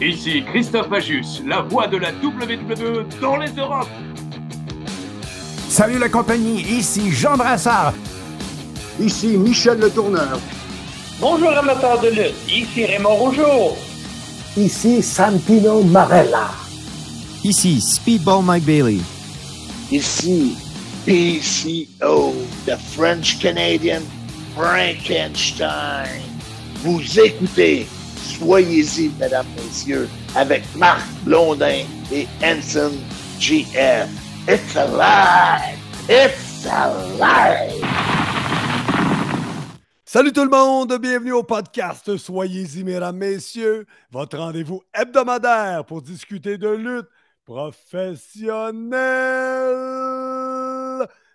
Ici Christophe Majus, la voix de la WWE dans les Europes. Salut la compagnie, ici Jean Brassard. Ici Michel Le Tourneur. Bonjour amateurs de lutte, ici Raymond Rougeau. Ici Santino Marella. Ici Speedball Mike Bailey. Ici PCO, the French Canadian Frankenstein. Vous écoutez Soyez-y, mesdames, messieurs, avec Marc Blondin et Hanson GF. It's a lie! It's a lie! Salut tout le monde, bienvenue au podcast Soyez-y, mesdames, messieurs, votre rendez-vous hebdomadaire pour discuter de lutte professionnelle.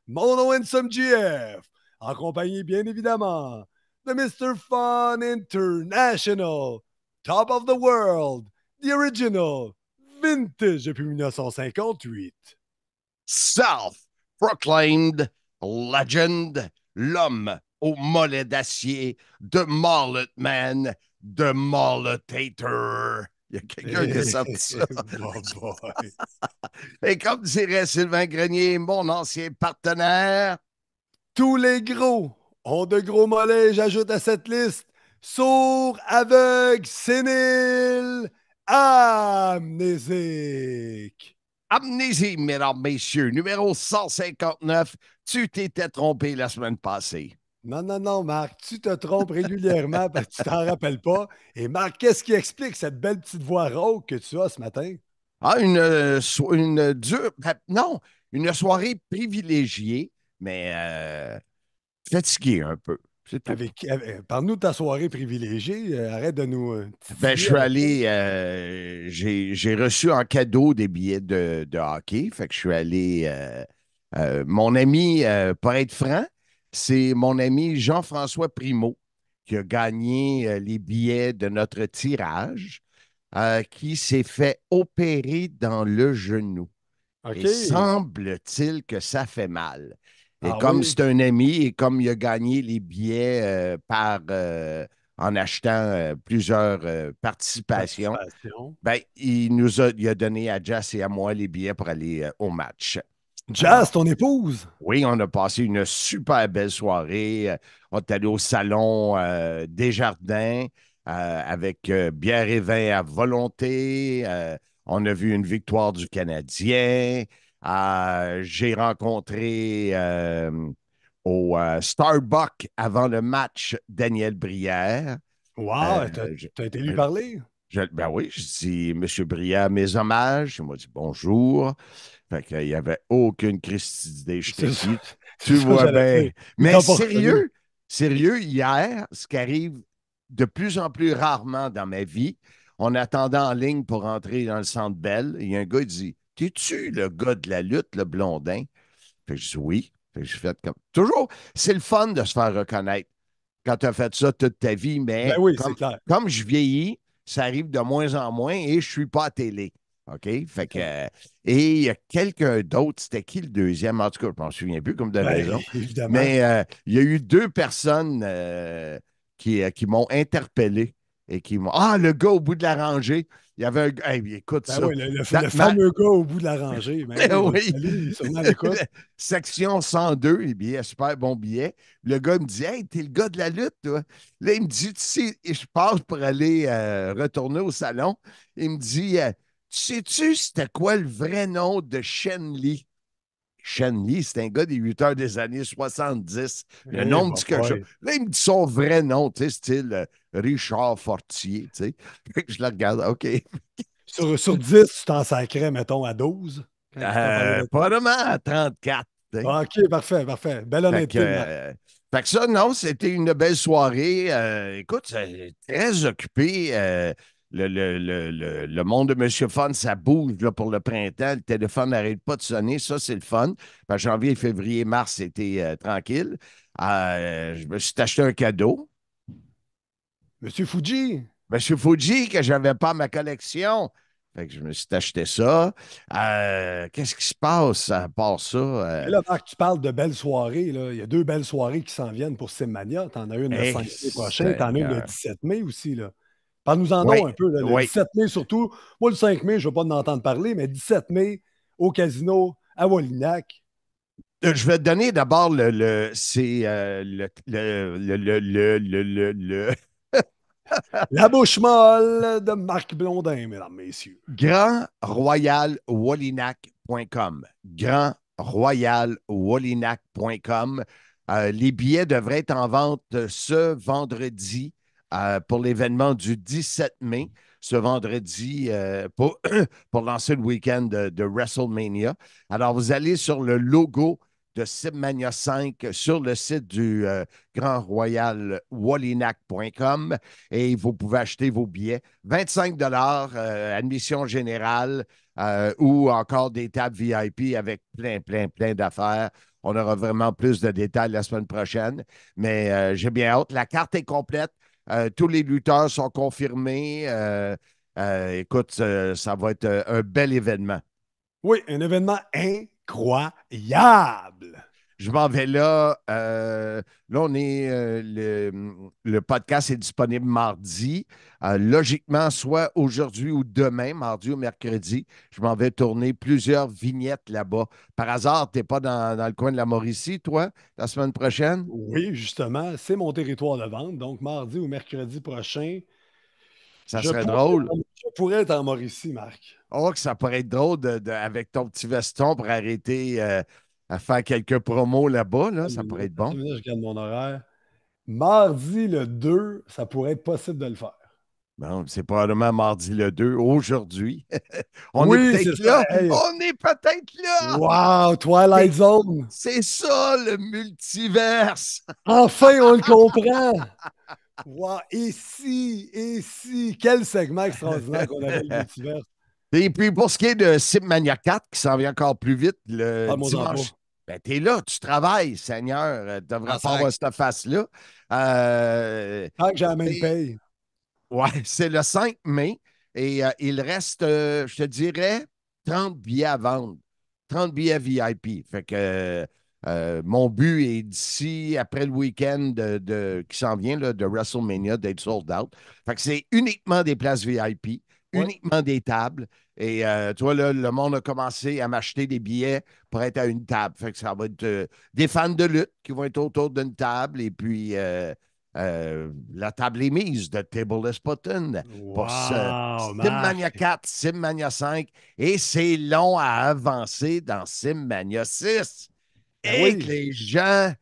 Mon nom est GF, accompagné bien évidemment Mr. Fun International, Top of the World, The Original, Vintage depuis 1958. South Proclaimed Legend, l'homme au mollet d'acier The Mollet Man, The Molletator. Il y a quelqu'un qui a eh, sorti ça. Et comme dirait Sylvain Grenier, mon ancien partenaire, tous les gros ont de gros mollets, j'ajoute à cette liste sourd, aveugles, sénile, amnésique. Amnésiques, mesdames, messieurs, numéro 159. Tu t'étais trompé la semaine passée. Non, non, non, Marc, tu te trompes régulièrement parce que tu t'en rappelles pas. Et Marc, qu'est-ce qui explique cette belle petite voix rauque que tu as ce matin? Ah, une, euh, une ben, Non, une soirée privilégiée, mais euh, fatigué un peu. Euh, euh, parle-nous de ta soirée privilégiée. Euh, arrête de nous. Ben, je suis allé. j'ai reçu en cadeau des billets de, hockey. Fait que je suis allé. mon ami, pour être franc, c'est mon ami Jean-François Primo qui a gagné les billets de notre tirage, qui s'est fait opérer dans le genou. semble-t-il que ça fait mal. Et ah comme c'est un ami et comme il a gagné les billets euh, par, euh, en achetant euh, plusieurs participations, ben, il nous a, donné à Jazz et à moi les billets pour aller au match. Jazz, ton épouse? Oui, on a passé une super belle soirée. On est allé au salon Desjardins jardins avec bière et vin à volonté. on a vu une victoire du Canadien. Ah, j'ai rencontré euh, au euh, Starbucks avant le match Daniel Brière. Wow, euh, t'as été lui parler? ben oui, je dis, Monsieur Brière, mes hommages. Il m'a dit bonjour. Fait qu'il n'y avait aucune crise Je tu vois bien. Mais sérieux, sérieux, hier, ce qui arrive de plus en plus rarement dans ma vie, on attendait en ligne pour entrer dans le centre Bell. Il y a un gars qui dit T'es-tu le gars de la lutte, le blondin? Fait que je dis oui. je fais comme. Toujours, c'est le fun de se faire reconnaître quand tu as fait ça toute ta vie, mais ben comme, je vieillis, ça arrive de moins en moins et je suis pas à télé. OK? Fait que. Euh, et il y a quelqu'un d'autre, c'était qui le deuxième? En tout cas, je m'en souviens plus, comme de ben, raison. Mais euh, il y a eu deux personnes euh, qui, qui m'ont interpellé et qui m'ont. Ah, le gars au bout de la rangée! Il y avait un hey, écoute ben ça. le, fameux gars au bout de la rangée. oui. Section 102, bien, super bon billet. Le gars me dit Hey, t'es le gars de la lutte, toi. Là, il me dit Tu sais, je passe pour aller euh, retourner au salon. Il me dit euh, Tu sais-tu c'était quoi le vrai nom de Shen Lee Shen c'est un gars des 8 heures des années 70. Le eh, nom de dit quelque chose. Là, il me dit son vrai nom, tu sais, style euh, Richard Fortier, tu sais. Je le regarde, OK. Sur, sur 10, tu t'en sacrais, mettons, à 12? Euh, pas vraiment à 34. Ah, OK, parfait, parfait. Belle honnêteté. Euh, fait que, ça, non, c'était une belle soirée. Euh, écoute, très occupé le, le, monde de Monsieur Fun, ça bouge là, pour le printemps. Le téléphone n'arrête pas de sonner. Ça, c'est le fun. janvier, février, mars, c'était euh, tranquille. Euh, je me suis acheté un cadeau. Monsieur Fuji. Monsieur Fuji, que je n'avais pas ma collection. je me suis acheté ça. Euh, qu'est-ce qui se passe à part ça? Là, tu parles de belles soirées. Là. Il y a deux belles soirées qui s'en viennent pour Simmania. Tu en as une le 5 eh, prochain, tu en as une le 17 mai aussi. Là nous en avons un peu. le 17 mai surtout. Moi, le 5 mai, je ne vais pas en entendre parler, mais 17 mai, au casino, à Wallinac. Euh, je vais te donner d'abord le, le, c'est, euh, le, le, le La bouche molle de Marc Blondin, mesdames, messieurs. GrandRoyalWallinac.com. GrandRoyalWallinac.com. Euh, les billets devraient être en vente ce vendredi. Euh, pour l'événement du 17 mai, ce vendredi, euh, pour, pour, lancer le week-end de, WrestleMania. Alors, vous allez sur le logo de Simmania 5 sur le site du euh, Grand Royal Wallinac.com et vous pouvez acheter vos billets. 25 dollars, admission générale ou encore des tables VIP avec plein, plein, plein d'affaires. On aura vraiment plus de détails la semaine prochaine, mais j'ai bien hâte. La carte est complète. Euh, tous les lutteurs sont confirmés. Euh, euh, écoute, ça va être un bel événement. Oui, un événement incroyable. Je m'en vais là. Euh, là, on est. Euh, le, podcast est disponible mardi. Euh, logiquement, soit aujourd'hui ou demain, mardi ou mercredi, je m'en vais tourner plusieurs vignettes là-bas. Par hasard, tu n'es pas dans, le coin de la Mauricie, toi, la semaine prochaine? Oui, justement. C'est mon territoire de vente. Donc, mardi ou mercredi prochain, ça serait drôle. Je pourrais être en Mauricie, Marc. Oh, que ça pourrait être drôle avec ton petit veston pour arrêter à faire quelques promos là-bas. ça pourrait être bon. Je regarde mon horaire. Mardi le 2, ça pourrait être possible de le faire. Bon, c'est probablement mardi le 2, aujourd'hui. on est peut-être là. On est peut-être là. Wow, Twilight Zone. C'est ça, le multiverse. Enfin, on le comprend. wow, ici. ici quel segment extraordinaire qu'on avait le multiverse. Et puis pour ce qui est de Sipmania Mania 4, qui s'en vient encore plus vite le ah, dimanche, ben, tu es là, tu travailles, Seigneur. Euh, tu devrais ah, pas avoir cette face-là. Euh, que j'ai la même paye. Oui, c'est le 5 mai et euh, il reste, euh, je te dirais, 30 billets à vendre. 30 billets VIP. Fait que mon but est d'ici, après le week-end de, qui s'en vient, de WrestleMania, d'être sold out. Fait que c'est uniquement des places VIP uniquement des tables. Et euh, tu vois, le monde a commencé à m'acheter des billets pour être à une table. Fait que ça va être euh, des fans de lutte qui vont être autour d'une table et puis euh, la table est mise de Table Spotton wow, pour Simmania 4, Simmania 5. Et c'est long à avancer dans Simmania 6. Avec ben les gens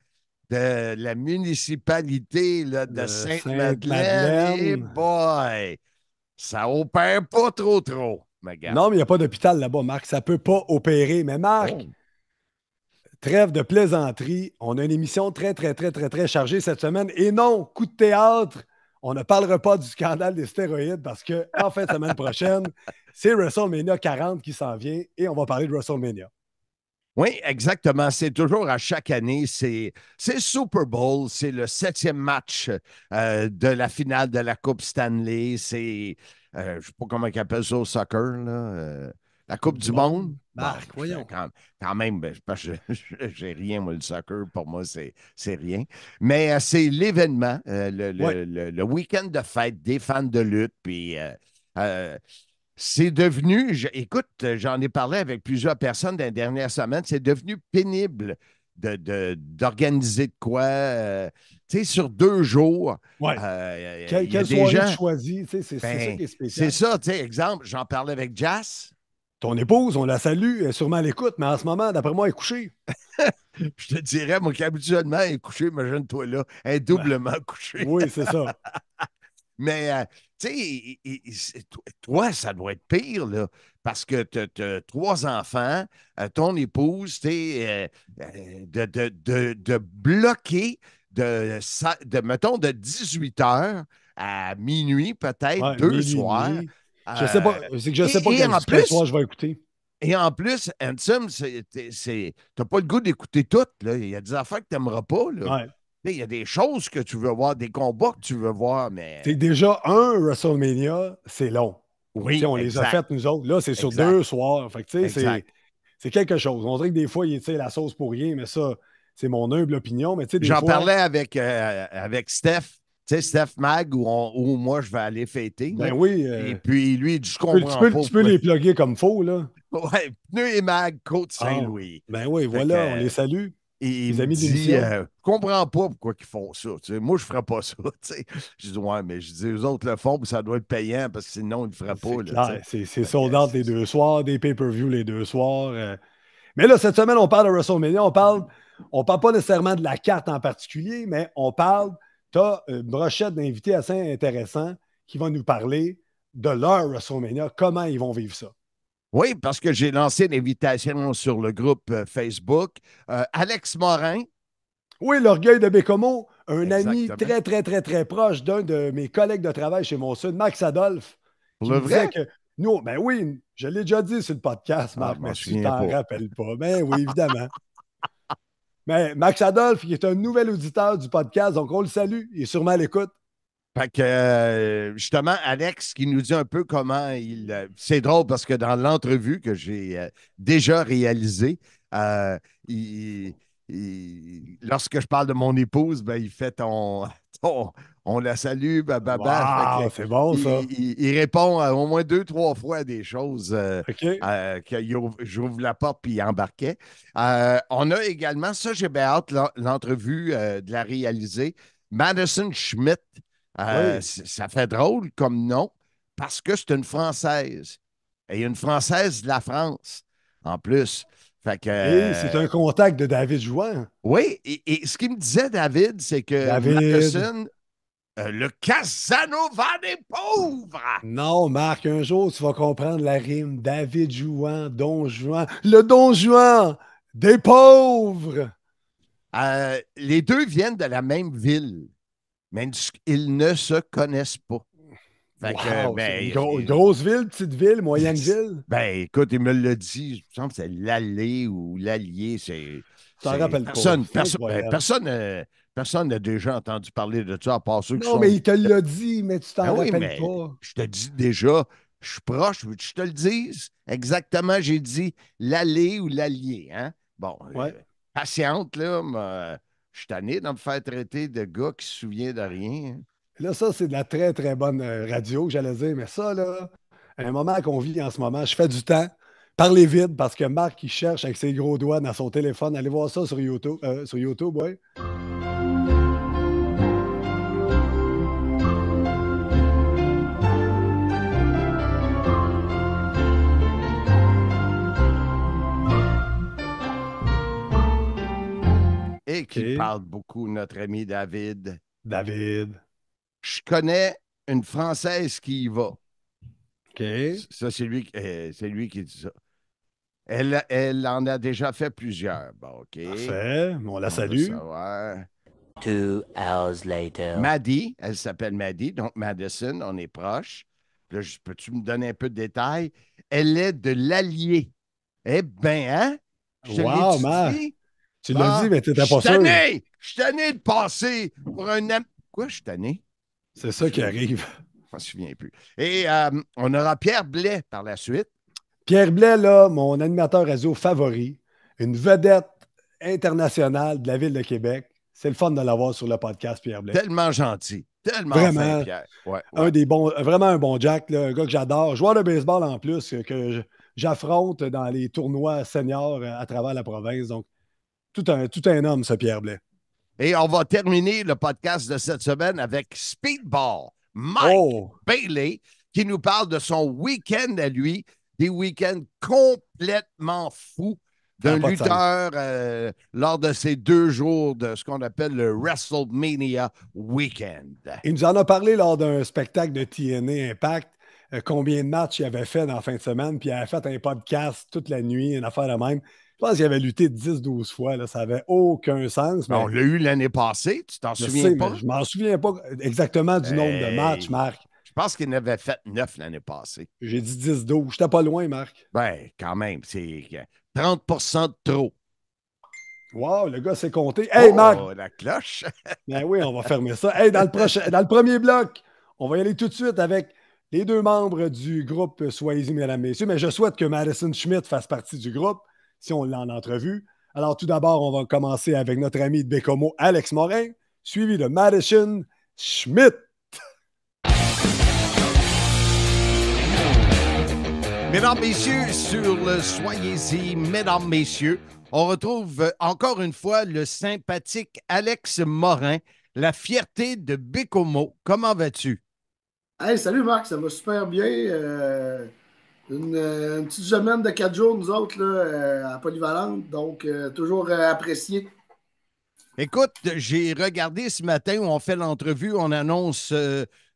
de la municipalité de Sainte-Madeleine, eh boy! ça opère pas trop, trop. Ma non, mais il n'y a pas d'hôpital là-bas, Marc. Ça ne peut pas opérer. Mais Marc, oh. trêve de plaisanterie. On a une émission très, très, très, très, très chargée cette semaine. Et non, coup de théâtre, on ne parlera pas du scandale des stéroïdes parce que en fin de semaine prochaine, c'est WrestleMania 40 qui s'en vient et on va parler de WrestleMania. Oui, exactement. C'est toujours à chaque année. C'est Super Bowl. C'est le septième match euh, de la finale de la Coupe Stanley. C'est, euh, je ne sais pas comment ils appellent ça au soccer, là. Euh, la Coupe du Monde. Bah, bah, quand, même, ben, je j'ai rien, moi, le soccer, pour moi, c'est rien. Mais c'est l'événement, le, le, le, week-end de fête des fans de lutte. Puis c'est devenu, écoute, j'en ai parlé avec plusieurs personnes dans les dernières semaines, c'est devenu pénible d'organiser de, de quoi, euh, tu sais, sur deux jours. Oui. Euh, gens... c'est ça ben, qui est spécial. C'est ça, tu sais, exemple, j'en parlais avec Jas. Ton épouse, on la salue, elle sûrement l'écoute, mais en ce moment, d'après moi, elle est couchée. Je te dirais, moi, qu'habituellement, elle est couchée, imagine-toi là, elle est ben, doublement couchée. oui, c'est ça. mais, euh, tu sais, toi, ça doit être pire, là, parce que tu as, trois enfants, euh, ton épouse, tu sais, euh, euh, de, bloquer de, de, mettons, de 18 heures à minuit, peut-être, deux soirs. je sais pas, c'est que je sais pas et en plus, je vais écouter. Et en plus, Handsome, t'as pas le goût d'écouter tout. Là. Il y a des affaires que tu n'aimeras pas. Là. Il y a des choses que tu veux voir, des combats que tu veux voir, mais. C'est déjà un WrestleMania, c'est long. Oui. on les a faites, nous autres. Là, c'est sur deux soirs. Fait c'est, c'est quelque chose. On dirait que des fois, il y a la sauce pour rien, mais ça, c'est mon humble opinion. Mais J'en parlais avec, euh, avec Steph. Tu sais, Steph Mag, où, moi, je vais aller fêter. Ben oui. Et euh, puis, lui, du comprends. Tu peux, tu peux les plugger comme faux, là. Ouais, Pneu et mag, Côte-Saint-Louis. Ah, ben oui, voilà, on les salue. Et il me dit, ne euh, comprends pas pourquoi ils font ça. Moi, je ne ferais pas ça. Je dis, ouais, mais je dis, eux autres le font, puis ça doit être payant, parce que sinon, ils ne le feraient pas. C'est c'est les deux soirs, des pay-per-view les deux soirs. Euh. Mais là, cette semaine, on parle de WrestleMania. On parle, on parle pas nécessairement de la carte en particulier, mais on parle, tu as une brochette d'invités assez intéressant qui vont nous parler de leur WrestleMania, comment ils vont vivre ça. Oui, parce que j'ai lancé une invitation sur le groupe euh, Facebook. Euh, Alex Morin. Oui, l'orgueil de Bécomo, un ami très, très, très, très proche d'un de mes collègues de travail chez mon sud, Max Adolphe. Pour le vrai? Que nous, ben oui, je l'ai déjà dit sur le podcast, ah, Marc, mais mais tu t'en pas. Mais ben oui, évidemment. mais Max Adolphe, qui est un nouvel auditeur du podcast, donc on le salue, il est sûrement à l'écoute. Fait que, euh, justement, Alex qui nous dit un peu comment il. Euh, c'est drôle parce que dans l'entrevue que j'ai euh, déjà réalisée, il, lorsque je parle de mon épouse, ben, il fait ton. on la salue, bababa. Wow, c'est bon, ça. Il, répond au moins deux, trois fois à des choses. que j'ouvre la porte puis il embarquait. on a également, ça, j'ai bien hâte, l'entrevue de la réaliser. Madison Schmidt, euh, ça fait drôle comme nom parce que c'est une Française. Et une Française de la France, en plus. c'est euh, un contact de David Jouan. Oui, et, ce qu'il me disait, David, c'est que David. personne... Euh, le Casanova des pauvres! Non, Marc, un jour, tu vas comprendre la rime David Jouan, Don Juan, le Don Juan des pauvres! les deux viennent de la même ville mais ils ne se connaissent pas. Ben, grosse ville, petite ville, moyenne ville? Ben, écoute, il me l'a dit, je me que c'est l'allée ou l'allier, c'est... t'en personne, pas. Personne, ben, euh, personne, n'a déjà entendu parler de ça, à part ceux qui sont... Non, mais il te l'a dit, mais tu t'en ben rappelles pas. Je te dis déjà, je suis proche, je te le dise? Exactement, j'ai dit l'allée ou l'allier, hein? Bon, euh, patiente, là, euh, je suis tanné de me faire traiter de gars qui se souvient de rien. Là, ça, c'est de la très, très bonne euh, radio, j'allais dire. Mais ça, là, un moment qu'on vit en ce moment, je fais du temps. Parlez vite parce que Marc, il cherche avec ses gros doigts dans son téléphone. Allez voir ça sur YouTube. Euh, sur YouTube, ouais. qui parle beaucoup, notre ami David. David. Je connais une Française qui y va. OK. Ça, c'est lui, eh, c'est lui qui dit ça. Elle, en a déjà fait plusieurs. Bon, OK. On la salue. Two hours later. Maddie, elle s'appelle Maddie, donc Madison, on est proche. Là, peux-tu me donner un peu de détails? Elle est de l'Allier. Eh bien, hein? Je wow, Marc! Tu l'as bah, dit, mais n'étais pas sûr. je suis tanné de passer pour un. Quoi, je suis tanné? C'est ça qui arrive. Je m'en souviens plus. Et euh, on aura Pierre Blais par la suite. Pierre Blais, là, mon animateur radio favori, une vedette internationale de la ville de Québec. C'est le fun de l'avoir sur le podcast, Pierre Blais. Tellement gentil. Tellement vraiment, Pierre. Un des bons, vraiment un bon Jack, là, un gars que j'adore. Joueur de baseball en plus, que j'affronte dans les tournois seniors à travers la province. Donc, tout un, homme, ce Pierre Blais. Et on va terminer le podcast de cette semaine avec Speedball, Mike oh! Bailey, qui nous parle de son week-end à lui, des week-ends complètement fous d'un lutteur euh, lors de ces deux jours de ce qu'on appelle le WrestleMania Weekend. Il nous en a parlé lors d'un spectacle de TNA Impact, euh, combien de matchs il avait fait dans la fin de semaine, puis il avait fait un podcast toute la nuit, une affaire de même. Je pense qu'il avait lutté 10-12 fois. Là. Ça n'avait aucun sens. On l'a eu l'année passée, tu t'en souviens pas? Je m'en souviens pas exactement du nombre de matchs, Marc. Je pense qu'il en avait fait 9 l'année passée. J'ai dit 10-12. Je n'étais pas loin, Marc. Ben, quand même, c'est 30 de trop. Wow, le gars s'est compté. Hey, oh, Marc! la cloche! ben oui, on va fermer ça. dans le, dans le premier bloc, on va y aller tout de suite avec les deux membres du groupe Soyez-y, mesdames, messieurs. Mais je souhaite que Madison Schmidt fasse partie du groupe si on l'a en entrevue. Alors, tout d'abord, on va commencer avec notre ami de Bécomo, Alex Morin, suivi de Madison Schmidt. Mesdames, Messieurs, sur le Soyez-y, Mesdames, Messieurs, on retrouve encore une fois le sympathique Alex Morin, la fierté de Bécomo. Comment vas-tu? Hey, salut Marc, ça va super bien. Euh, euh, une, petite semaine de quatre jours, nous autres, là, euh, à Polyvalente. Donc, euh, toujours apprécié. Écoute, j'ai regardé ce matin où on fait l'entrevue, on annonce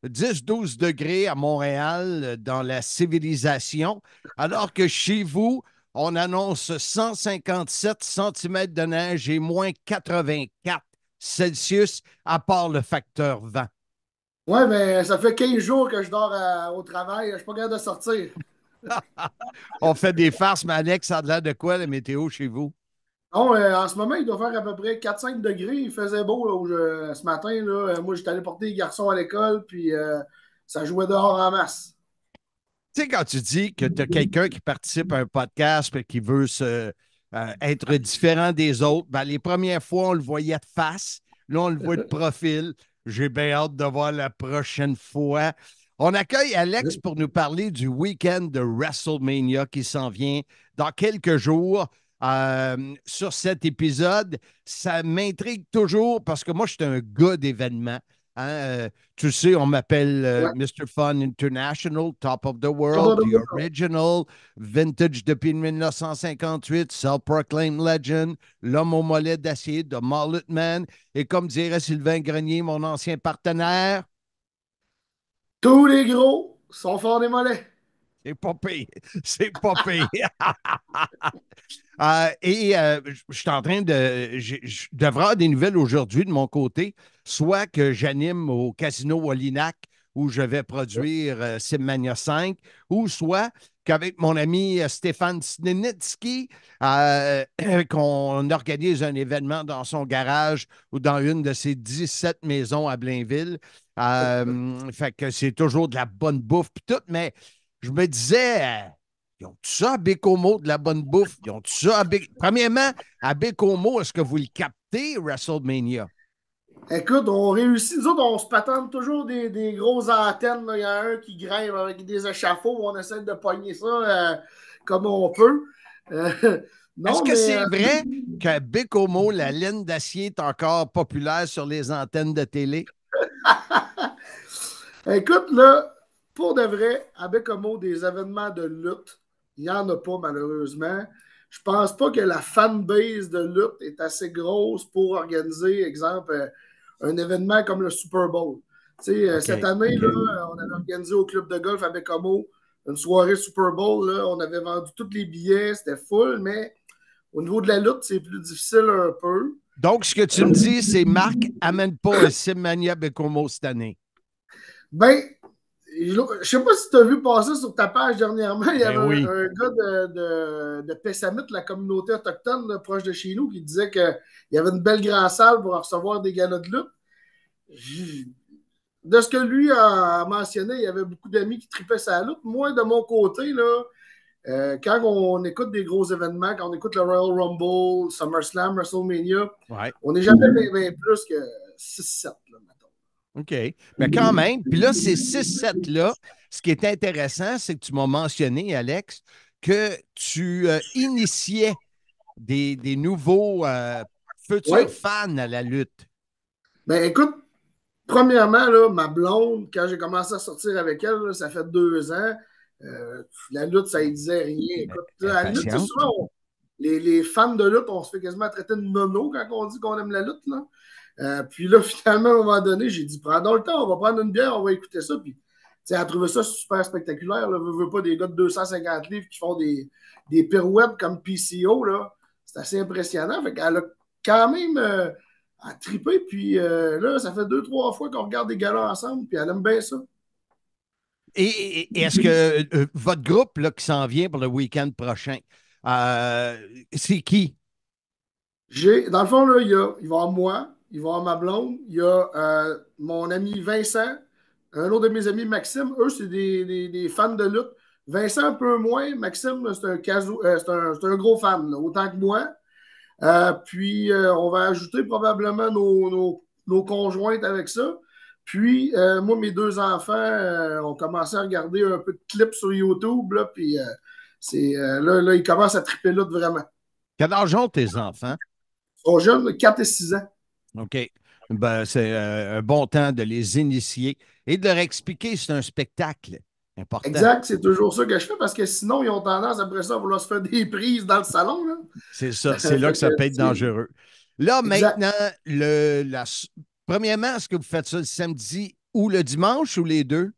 10-12 degrés à Montréal dans la civilisation, alors que chez vous, on annonce 157 cm de neige et moins 84 Celsius, à part le facteur vent. Oui, mais ça fait 15 jours que je dors au travail. Je ne suis pas capable de sortir. On fait des farces, mais Alex, ça a l'air de quoi la météo chez vous? Non, euh, en ce moment, il doit faire à peu près 4-5 degrés. Il faisait beau euh, ce matin. Euh, moi, j'étais allé porter les garçons à l'école, puis ça jouait dehors en masse. Tu sais, quand tu dis que tu as quelqu'un qui participe à un podcast et qui veut se, être différent des autres, ben, les premières fois, on le voyait de face. Là, on le voit de profil. J'ai bien hâte de voir la prochaine fois. On accueille Alex pour nous parler du week-end de WrestleMania qui s'en vient dans quelques jours. Euh, sur cet épisode, ça m'intrigue toujours parce que moi, je suis un gars d'événements. Hein. Euh, tu sais, on m'appelle euh, Mr. Fun International, Top of the World, The Original, Vintage depuis 1958, Self-Proclaimed Legend, L'homme au mollet d'acier de Mollet Man. Et comme dirait Sylvain Grenier, mon ancien partenaire, tous les gros sont forts des mollets. C'est pas C'est pas euh, et euh, je suis en train de. Je devrais avoir des nouvelles aujourd'hui de mon côté, soit que j'anime au casino Olinac, où je vais produire euh, Simmania 5, ou soit qu'avec mon ami euh, Stéphane Snenitsky, euh, qu'on organise un événement dans son garage ou dans une de ses 17 maisons à Blainville. Euh, fait que c'est toujours de la bonne bouffe puis tout, mais je me disais, ils ont tout ça à Bécomo, de la bonne bouffe? Ils ont ça à Premièrement, à Bécomo, est-ce que vous le captez, WrestleMania? Écoute, on réussit. Nous autres, on se patente toujours des, grosses antennes. Il y en a un qui grimpe avec des échafauds. On essaie de pogner ça euh, comme on peut. Euh, Est-ce que c'est euh, vrai qu'à Bécomo, la laine d'acier est encore populaire sur les antennes de télé? Écoute, là, pour de vrai, à Bécomo, des événements de lutte, il n'y en a pas malheureusement je pense pas que la fanbase de lutte est assez grosse pour organiser, exemple, un événement comme le Super Bowl. sais, euh, Cette année, on avait organisé au club de golf avec Homo une soirée Super Bowl. on avait vendu tous les billets, c'était full, mais au niveau de la lutte, c'est plus difficile un peu. Donc, ce que tu me dis, c'est Marc, amène pas le Simmania Mania cette année. Ben, je ne sais pas si tu as vu passer sur ta page dernièrement, il y ben avait un, gars de, de, Pessamit, la communauté autochtone proche de chez nous, qui disait qu'il y avait une belle grande salle pour recevoir des galas de lutte. De ce que lui a mentionné, il y avait beaucoup d'amis qui tripaient sa lutte. Moi, de mon côté, là, euh, quand on écoute des gros événements, quand on écoute le Royal Rumble, SummerSlam, WrestleMania, on n'est jamais plus que 6-7. OK. Mais quand même, puis là, ces 6-7-là, ce qui est intéressant, c'est que tu m'as mentionné, Alex, que tu euh, initiais des, nouveaux euh, futurs fans à la lutte. Ben écoute, premièrement, là, ma blonde, quand j'ai commencé à sortir avec elle, ça fait deux ans, euh, la lutte, ça ne disait rien. Ben, écoute, ben, la, lutte, souvent, les, les, fans de lutte, on se fait quasiment traiter de nono quand on dit qu'on aime la lutte. Là. Euh, puis là, finalement, à un moment donné, j'ai dit prends le temps, on va prendre une bière, on va écouter ça. Puis, elle trouvait trouvé ça super spectaculaire. Elle veut pas des gars de 250 livres qui font des, des pirouettes comme PCO. Là. C'est assez impressionnant. Fait qu'elle a quand même euh, trippé. à Puis euh, là, ça fait deux, trois fois qu'on regarde des galas ensemble. Puis elle aime bien ça. Et, est-ce que votre groupe là, qui s'en vient pour le week-end prochain, c'est qui? J'ai, dans le fond, là, il, y a, il va y avoir moi, il va avoir ma blonde, il y a euh, mon ami Vincent, un autre de mes amis, Maxime. Eux, c'est des, des, fans de lutte. Vincent, un peu moins. Maxime, c'est un, euh, un, gros fan, autant que moi. Euh, puis, on va ajouter probablement nos, conjointes avec ça. Puis, moi, mes deux enfants ont commencé à regarder un peu de clips sur YouTube. Là, puis, c'est, là, là, ils commencent à triper lutte, vraiment. Quel âge ont tes enfants? Ils sont jeunes, 4 et 6 ans. OK. Ben, c'est euh, un bon temps de les initier et de leur expliquer c'est un spectacle. Important. Exact, c'est toujours ça que je fais parce que sinon, ils ont tendance après ça à vouloir se faire des prises dans le salon. C'est ça, c'est là que ça peut être dangereux. Là, maintenant, le, la, premièrement, est-ce que vous faites ça le samedi ou le dimanche ou les deux?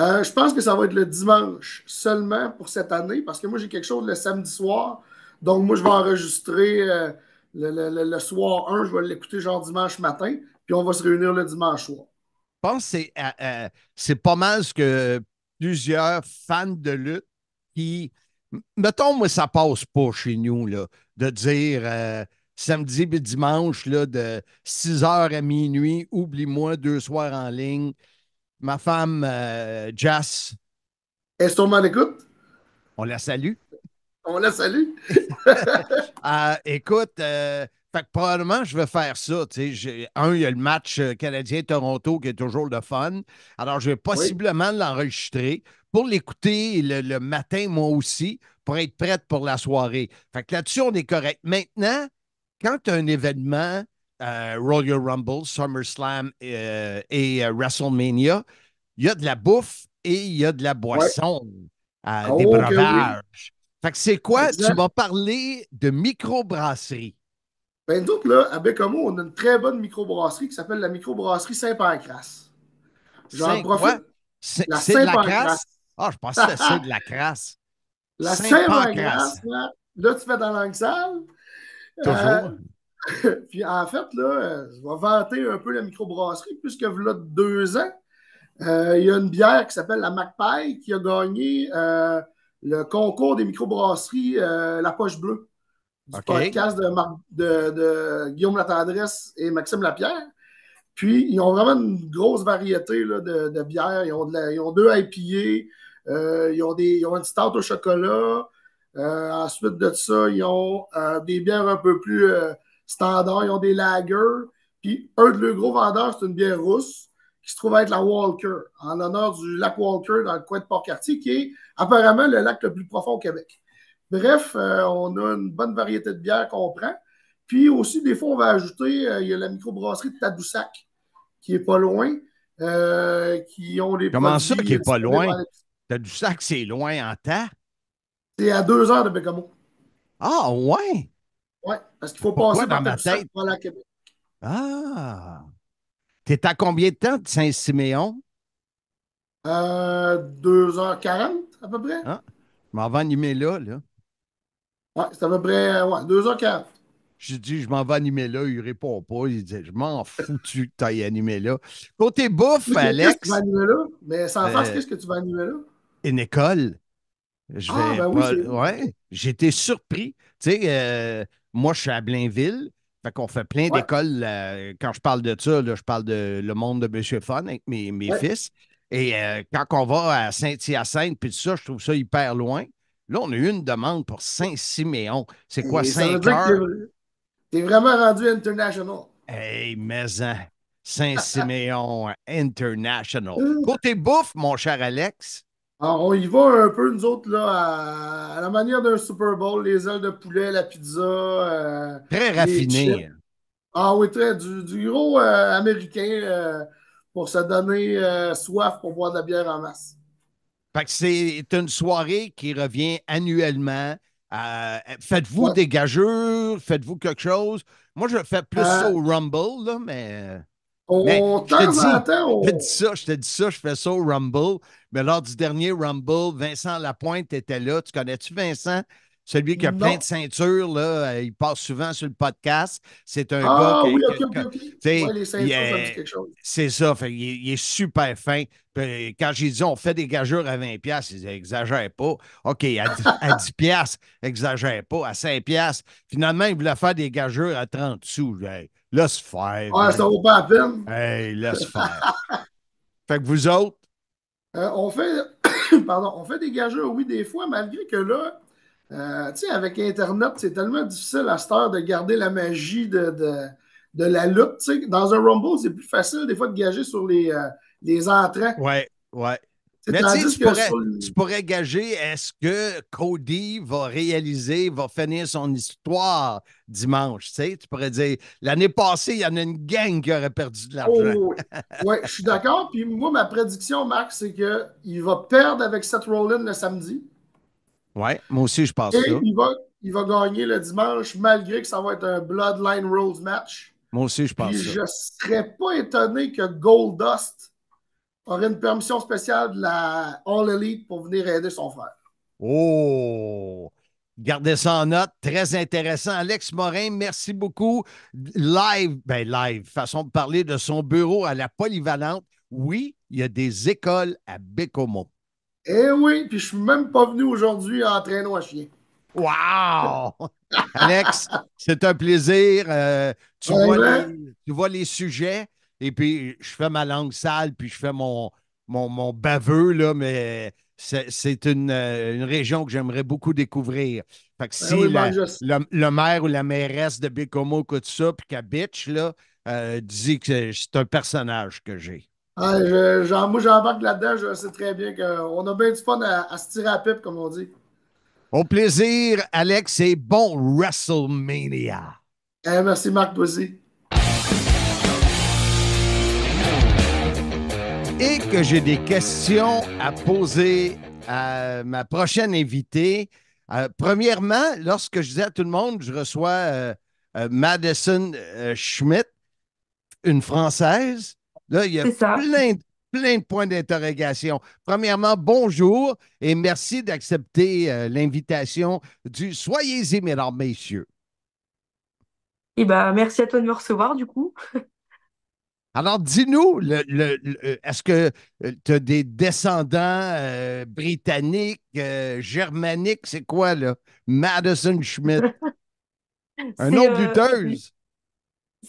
Euh, je pense que ça va être le dimanche seulement pour cette année parce que moi, j'ai quelque chose le samedi soir. Donc, moi, je vais enregistrer. Euh, le, soir 1, je vais l'écouter genre dimanche matin, puis on va se réunir le dimanche soir. Je pense que c'est, euh, euh, pas mal ce que plusieurs fans de lutte qui. Mettons, moi, ça passe pas chez nous, là, de dire euh, samedi et dimanche, là, de 6 h à minuit, oublie-moi deux soirs en ligne. Ma femme, Jess... Est-ce qu'on m'en écoute? On la salue. On la salue. Ah, écoute, euh, probablement, je vais faire ça. Un, il y a le match euh, canadien-Toronto qui est toujours le fun. Alors, je vais possiblement l'enregistrer pour l'écouter le, matin, moi aussi, pour être prête pour la soirée. Fait que là-dessus, on est correct. Maintenant, quand tu un événement, euh, Royal Rumble, SummerSlam et WrestleMania, il y a de la bouffe et il y a de la boisson, des oh, breuvages. Fait que c'est quoi? Tu vas parler de microbrasserie. Ben, nous là, à Bécamo, on a une très bonne microbrasserie qui s'appelle la microbrasserie Saint-Pancras. J'en profite. C'est la saint Ah, je pensais que c'était de la crasse. La Saint-Pancras, là, là, tu fais dans langue sale. Toujours. Euh, puis en fait, là, euh, je vais vanter un peu la microbrasserie, puisque voilà deux ans, euh, il y a une bière qui s'appelle la MacPay qui a gagné le concours des microbrasseries euh, La Poche Bleue du podcast de, Guillaume Latendresse et Maxime Lapierre. Puis, ils ont vraiment une grosse variété de, bières. Ils ont, deux IPA, euh, ils, ont des, ils une stout au chocolat. Euh, ensuite de ça, ils ont des bières un peu plus standards. Ils ont des lagers. Puis, un de leurs gros vendeurs, c'est une bière rousse qui se trouve être la Walker, en honneur du lac Walker dans le coin de Port-Cartier, qui est Apparemment, le lac le plus profond au Québec. Bref, euh, on a une bonne variété de bières qu'on prend. Puis aussi, des fois, on va ajouter, euh, il y a la microbrasserie de Tadoussac, qui est pas loin, euh, qui ont des Comment ça, qui est pas loin? Tadoussac, c'est loin en temps? C'est à deux heures de Bécamo. Ah, ouais? Ouais, parce qu'il faut passer par la. tête? Québec. Ah! T'es à combien de temps de Saint-Siméon? Euh, 2h40 à peu près. Ah, je m'en vais animer là, là. Ouais, c'est à peu près 2h40. Euh, J'ai dit, je m'en vais animer là, il répond pas. Il dit, je m'en fous tu t'as animé animer là. Côté bouffe, Alex. Qu'est-ce que tu vas animer là? Mais sans faire euh, qu'est-ce que tu vas animer là? Une école. ah, ben oui, ouais, j'étais surpris. Tu sais, euh, moi, je suis à Blainville. Fait qu'on fait plein d'écoles. Quand je parle de ça, je parle de le monde de M. Fun avec mes, mes fils. Et euh, quand on va à Saint-Hyacinthe, puis tout ça, je trouve ça hyper loin. Là, on a une demande pour Saint-Siméon. C'est quoi, 5 heures? T'es vraiment rendu international. Hey, maison. Hein, Saint-Siméon International. Côté bouffe, mon cher Alex. Alors, ah, on y va un peu, nous autres, là, à, la manière d'un Super Bowl, les ailes de poulet, la pizza. Euh, très raffiné. Hein. Ah oui, très du, gros euh, américain pour se donner euh, soif pour boire de la bière en masse. que c'est une soirée qui revient annuellement. Euh, faites-vous des gageures, faites-vous quelque chose. Moi, je fais plus euh, ça au Rumble, mais. On, mais je, te ça, je te dis ça, je fais ça au Rumble. Mais lors du dernier Rumble, Vincent Lapointe était là. Tu connais-tu Vincent? Celui qui a plein de ceintures, là, euh, il passe souvent sur le podcast. C'est un gars ah qui. Oui, C'est ça. il, est super fin. quand j'ai dit on fait des gageurs à 20$, il disait exagère pas. OK, à, 10$, exagère pas. À 5$, finalement, il voulait faire des gageures à 30 sous. laisse faire. Ah, ça vaut pas la peine. laisse faire. fait que vous autres. Euh, on fait. Pardon, on fait des gageurs, oui, des fois, malgré que là euh, avec Internet, c'est tellement difficile à cette heure de garder la magie de, de, la lutte. dans un Rumble, c'est plus facile des fois de gager sur les, entrées. Euh, les oui. Ouais, ouais. Mais tu, pourrais, gager, est-ce que Cody va réaliser, va finir son histoire dimanche? Tu, tu pourrais dire, l'année passée, il y en a une gang qui aurait perdu de l'argent. Oh, oui, je suis d'accord. Puis moi, ma prédiction, Marc, c'est qu'il va perdre avec Seth Rollins le samedi. Oui, moi aussi, je pense Et Il va, gagner le dimanche, malgré que ça va être un Bloodline Rules match. Moi aussi, je pense Je ne serais pas étonné que Goldust aurait une permission spéciale de la All Elite pour venir aider son frère. Oh! Gardez ça en note. Très intéressant. Alex Morin, merci beaucoup. Live, ben live, façon de parler de son bureau à la polyvalente. Oui, il y a des écoles à Bécomo. Eh oui, puis je suis même pas venu aujourd'hui à entraîner à chien. Wow! Alex, c'est un plaisir. Euh, tu, vois Les, sujets et puis je fais ma langue sale puis je fais mon, mon, mon baveux, là, mais c'est euh, une, région que j'aimerais beaucoup découvrir. Ben si le, maire ou la mairesse de Bécomo écoute ça puis qu'à bitch, là, euh, dit que c'est un personnage que j'ai. Ah, moi, j'embarque là-dedans, je sais très bien qu'on a bien du fun à, se tirer à pipe, comme on dit. Au plaisir, Alex, et bon WrestleMania. Eh, merci, Marc, Et que j'ai des questions à poser à ma prochaine invitée. Euh, premièrement, lorsque je disais à tout le monde, je reçois euh, euh, Madison Schmidt, une Française Là, il y a plein de, points d'interrogation. Premièrement, bonjour et merci d'accepter euh, l'invitation du Soyez-y, mesdames, messieurs. Eh bien, merci à toi de me recevoir, du coup. Alors, dis-nous, est-ce que euh, tu as des descendants euh, britanniques, germaniques, c'est quoi, là? Madison Schmidt. Un nom buteuse.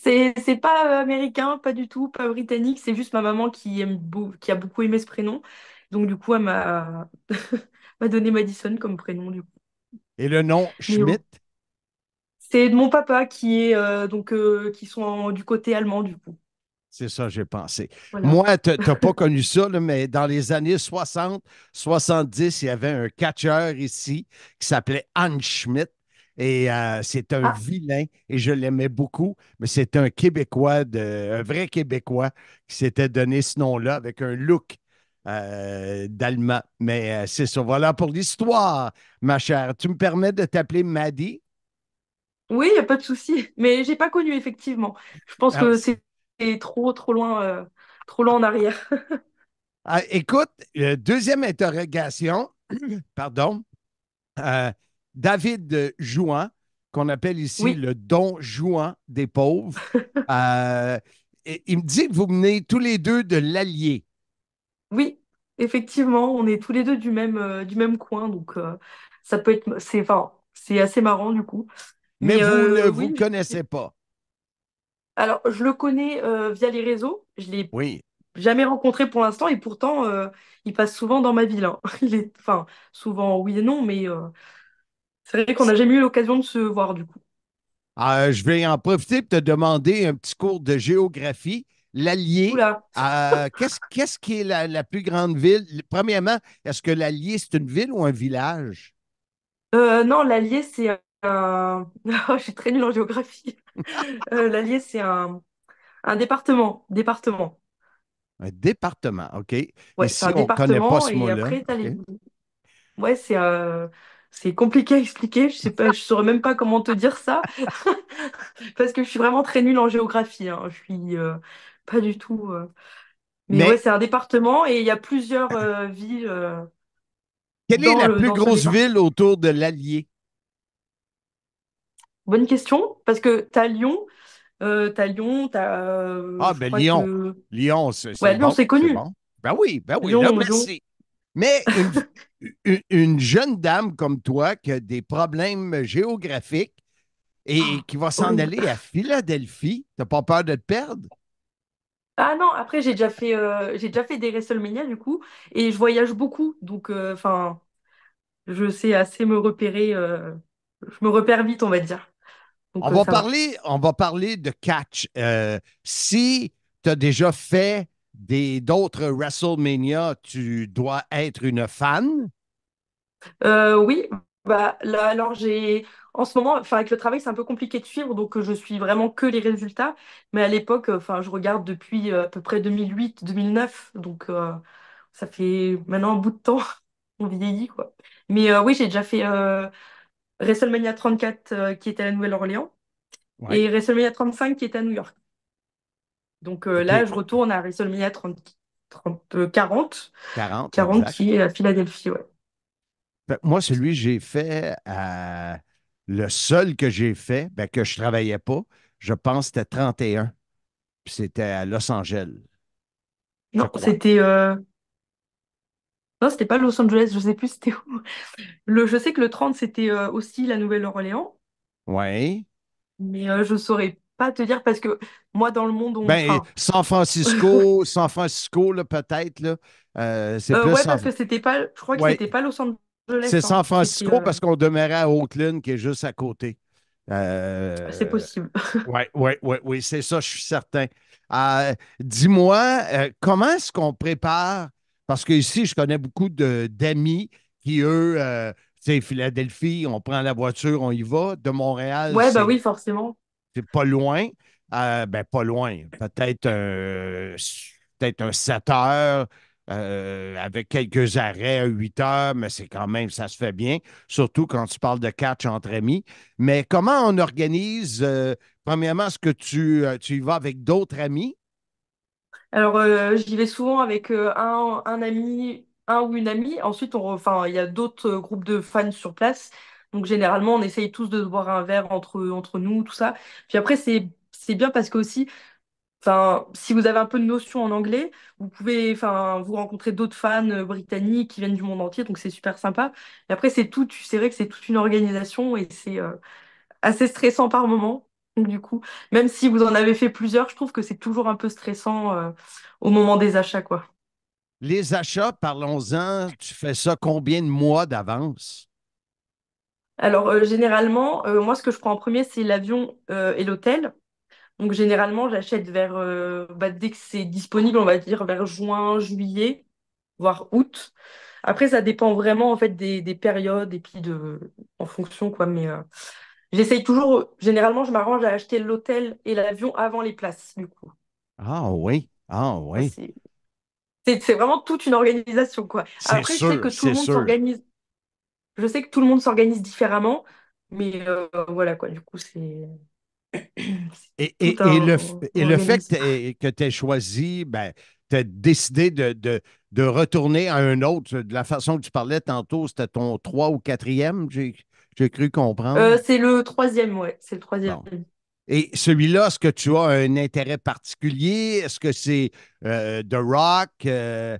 C'est, pas euh, américain, pas du tout, pas britannique. C'est juste ma maman qui, aime qui a beaucoup aimé ce prénom. Donc, du coup, elle m'a, donné Madison comme prénom. Du coup. Et le nom Schmidt? C'est de mon papa qui est euh, donc euh, qui sont du côté allemand, du coup. C'est ça, j'ai pensé. Moi, tu n'as pas connu ça, mais dans les années 60, 70, il y avait un catcheur ici qui s'appelait Hans Schmidt. Et euh, c'est un ah. vilain et je l'aimais beaucoup, mais c'est un Québécois, un vrai Québécois qui s'était donné ce nom-là avec un look euh, d'Allemand. Mais euh, c'est ça. Voilà pour l'histoire, ma chère. Tu me permets de t'appeler Maddy? Oui, il n'y a pas de souci. Mais je n'ai pas connu, effectivement. Je pense ah. que c'est trop, trop loin, euh, trop loin en arrière. Ah, écoute, deuxième interrogation. Pardon. David Jouin, qu'on appelle ici le don Jouin des pauvres. Euh, il me dit que vous venez tous les deux de l'Allier. Oui, effectivement, on est tous les deux du même, euh, du même coin, donc euh, ça peut être, c'est enfin, c'est assez marrant du coup. Mais, vous ne vous connaissez pas. Alors, je le connais via les réseaux. Je l'ai jamais rencontré pour l'instant et pourtant il passe souvent dans ma ville. Hein. Il est, enfin, souvent oui et non, mais c'est vrai qu'on n'a jamais eu l'occasion de se voir du coup. Ah, je vais en profiter pour te demander un petit cours de géographie. L'Allier, euh, qu'est-ce, qu'est-ce qui est la, plus grande ville? Premièrement, est-ce que l'Allier, c'est une ville ou un village? Euh, non, l'Allier, c'est un... Oh, je suis très nulle en géographie. Euh, L'Allier, c'est un... département. Département. Un département, OK. C'est un département connaît pas et Après, les... Ouais, c'est c'est compliqué à expliquer. Je sais pas, je saurais même pas comment te dire ça parce que je suis vraiment très nulle en géographie. Je hein. Je suis euh, pas du tout. Euh. Mais, c'est un département et il y a plusieurs euh, villes. quelle est la plus grosse ville autour de l'Allier? Bonne question parce que as Lyon, as Lyon, tu Ah, ben, Lyon. Lyon, c'est Lyon, c'est connu. Ben oui, ben oui, Lyon, Mais une jeune dame comme toi qui a des problèmes géographiques et ah! qui va s'en oh! aller à Philadelphie, t'as pas peur de te perdre? Ah non, après j'ai déjà fait euh, j'ai déjà fait des WrestleMania du coup et je voyage beaucoup donc euh, enfin je sais assez me repérer euh, je me repère vite on va dire. on va parler on va parler de catch si tu as déjà fait des d'autres WrestleMania, tu dois être une fan euh, oui, bah, alors j'ai. En ce moment, enfin, avec le travail, c'est un peu compliqué de suivre, donc euh, je suis vraiment que les résultats. Mais à l'époque, euh, enfin, je regarde depuis à peu près 2008-2009, donc ça fait maintenant un bout de temps, on vieillit, quoi. Mais oui, j'ai déjà fait WrestleMania 34 qui était à la Nouvelle-Orléans et WrestleMania 35 qui était à New York. Donc là, je retourne à WrestleMania 30, 30, 40, 40, qui est à Philadelphie, ouais. Moi, celui que j'ai fait, euh, le seul que j'ai fait, ben, que je ne travaillais pas, je pense que c'était 31. Puis c'était à Los Angeles. Non, c'était. Euh, non, c'était pas Los Angeles, je ne sais plus c'était où. Le, je sais que le 30, c'était euh, aussi la Nouvelle-Orléans. Oui. Mais je je saurais pas te dire parce que moi, dans le monde, on. Ben, San Francisco, San Francisco, peut-être, là. c'est parce que c'était pas. Je crois que c'était pas Los Angeles, c'est San Francisco parce qu'on demeurait à Oakland, qui est juste à côté. Euh, c'est possible. Oui, oui, oui, c'est ça, je suis certain. Euh, dis-moi, euh, comment est-ce qu'on prépare? Parce que ici, je connais beaucoup d'amis qui, eux, c'est Philadelphie, on prend la voiture, on y va. De Montréal. Oui, ben bah oui, forcément. C'est pas loin. ben, pas loin. Peut-être peut-être un 7 heures, euh, avec quelques arrêts à 8 heures, mais c'est quand même, ça se fait bien, surtout quand tu parles de catch entre amis. Mais comment on organise, euh, premièrement, est-ce que tu, euh, tu y vas avec d'autres amis? Alors, j'y vais souvent avec un, ami, un ou une amie. Ensuite, enfin, il y a d'autres groupes de fans sur place. Donc, généralement, on essaye tous de boire un verre entre, entre nous, tout ça. Puis après, c'est c'est bien parce que aussi si vous avez un peu de notion en anglais, vous pouvez, enfin, vous rencontrer d'autres fans euh, britanniques qui viennent du monde entier, donc c'est super sympa. Et après, c'est tout, c'est vrai que c'est toute une organisation et c'est euh, assez stressant par moment. Du coup, même si vous en avez fait plusieurs, je trouve que c'est toujours un peu stressant euh, au moment des achats, quoi. Les achats, parlons-en. Tu fais ça combien de mois d'avance? Alors, généralement, moi, ce que je prends en premier, c'est l'avion et l'hôtel. Donc généralement, j'achète vers, euh, bah, dès que c'est disponible, on va dire vers juin, juillet, voire août. Après, ça dépend vraiment en fait des, périodes et puis de, en fonction quoi. Mais euh, j'essaye toujours, généralement, je m'arrange à acheter l'hôtel et l'avion avant les places du coup. Ah oui, ah oui. C'est vraiment toute une organisation quoi. Après, je sais que tout le monde s'organise. Je sais que tout le monde s'organise différemment, mais euh, voilà quoi. Du coup, c'est et, le, et le fait que tu aies choisi, ben, tu as décidé de, de, retourner à un autre. De la façon que tu parlais tantôt, c'était ton trois ou quatrième, j'ai cru comprendre. Euh, c'est le troisième, oui. C'est le troisième. Et celui-là, est-ce que tu as un intérêt particulier? Est-ce que c'est de euh, rock? Euh,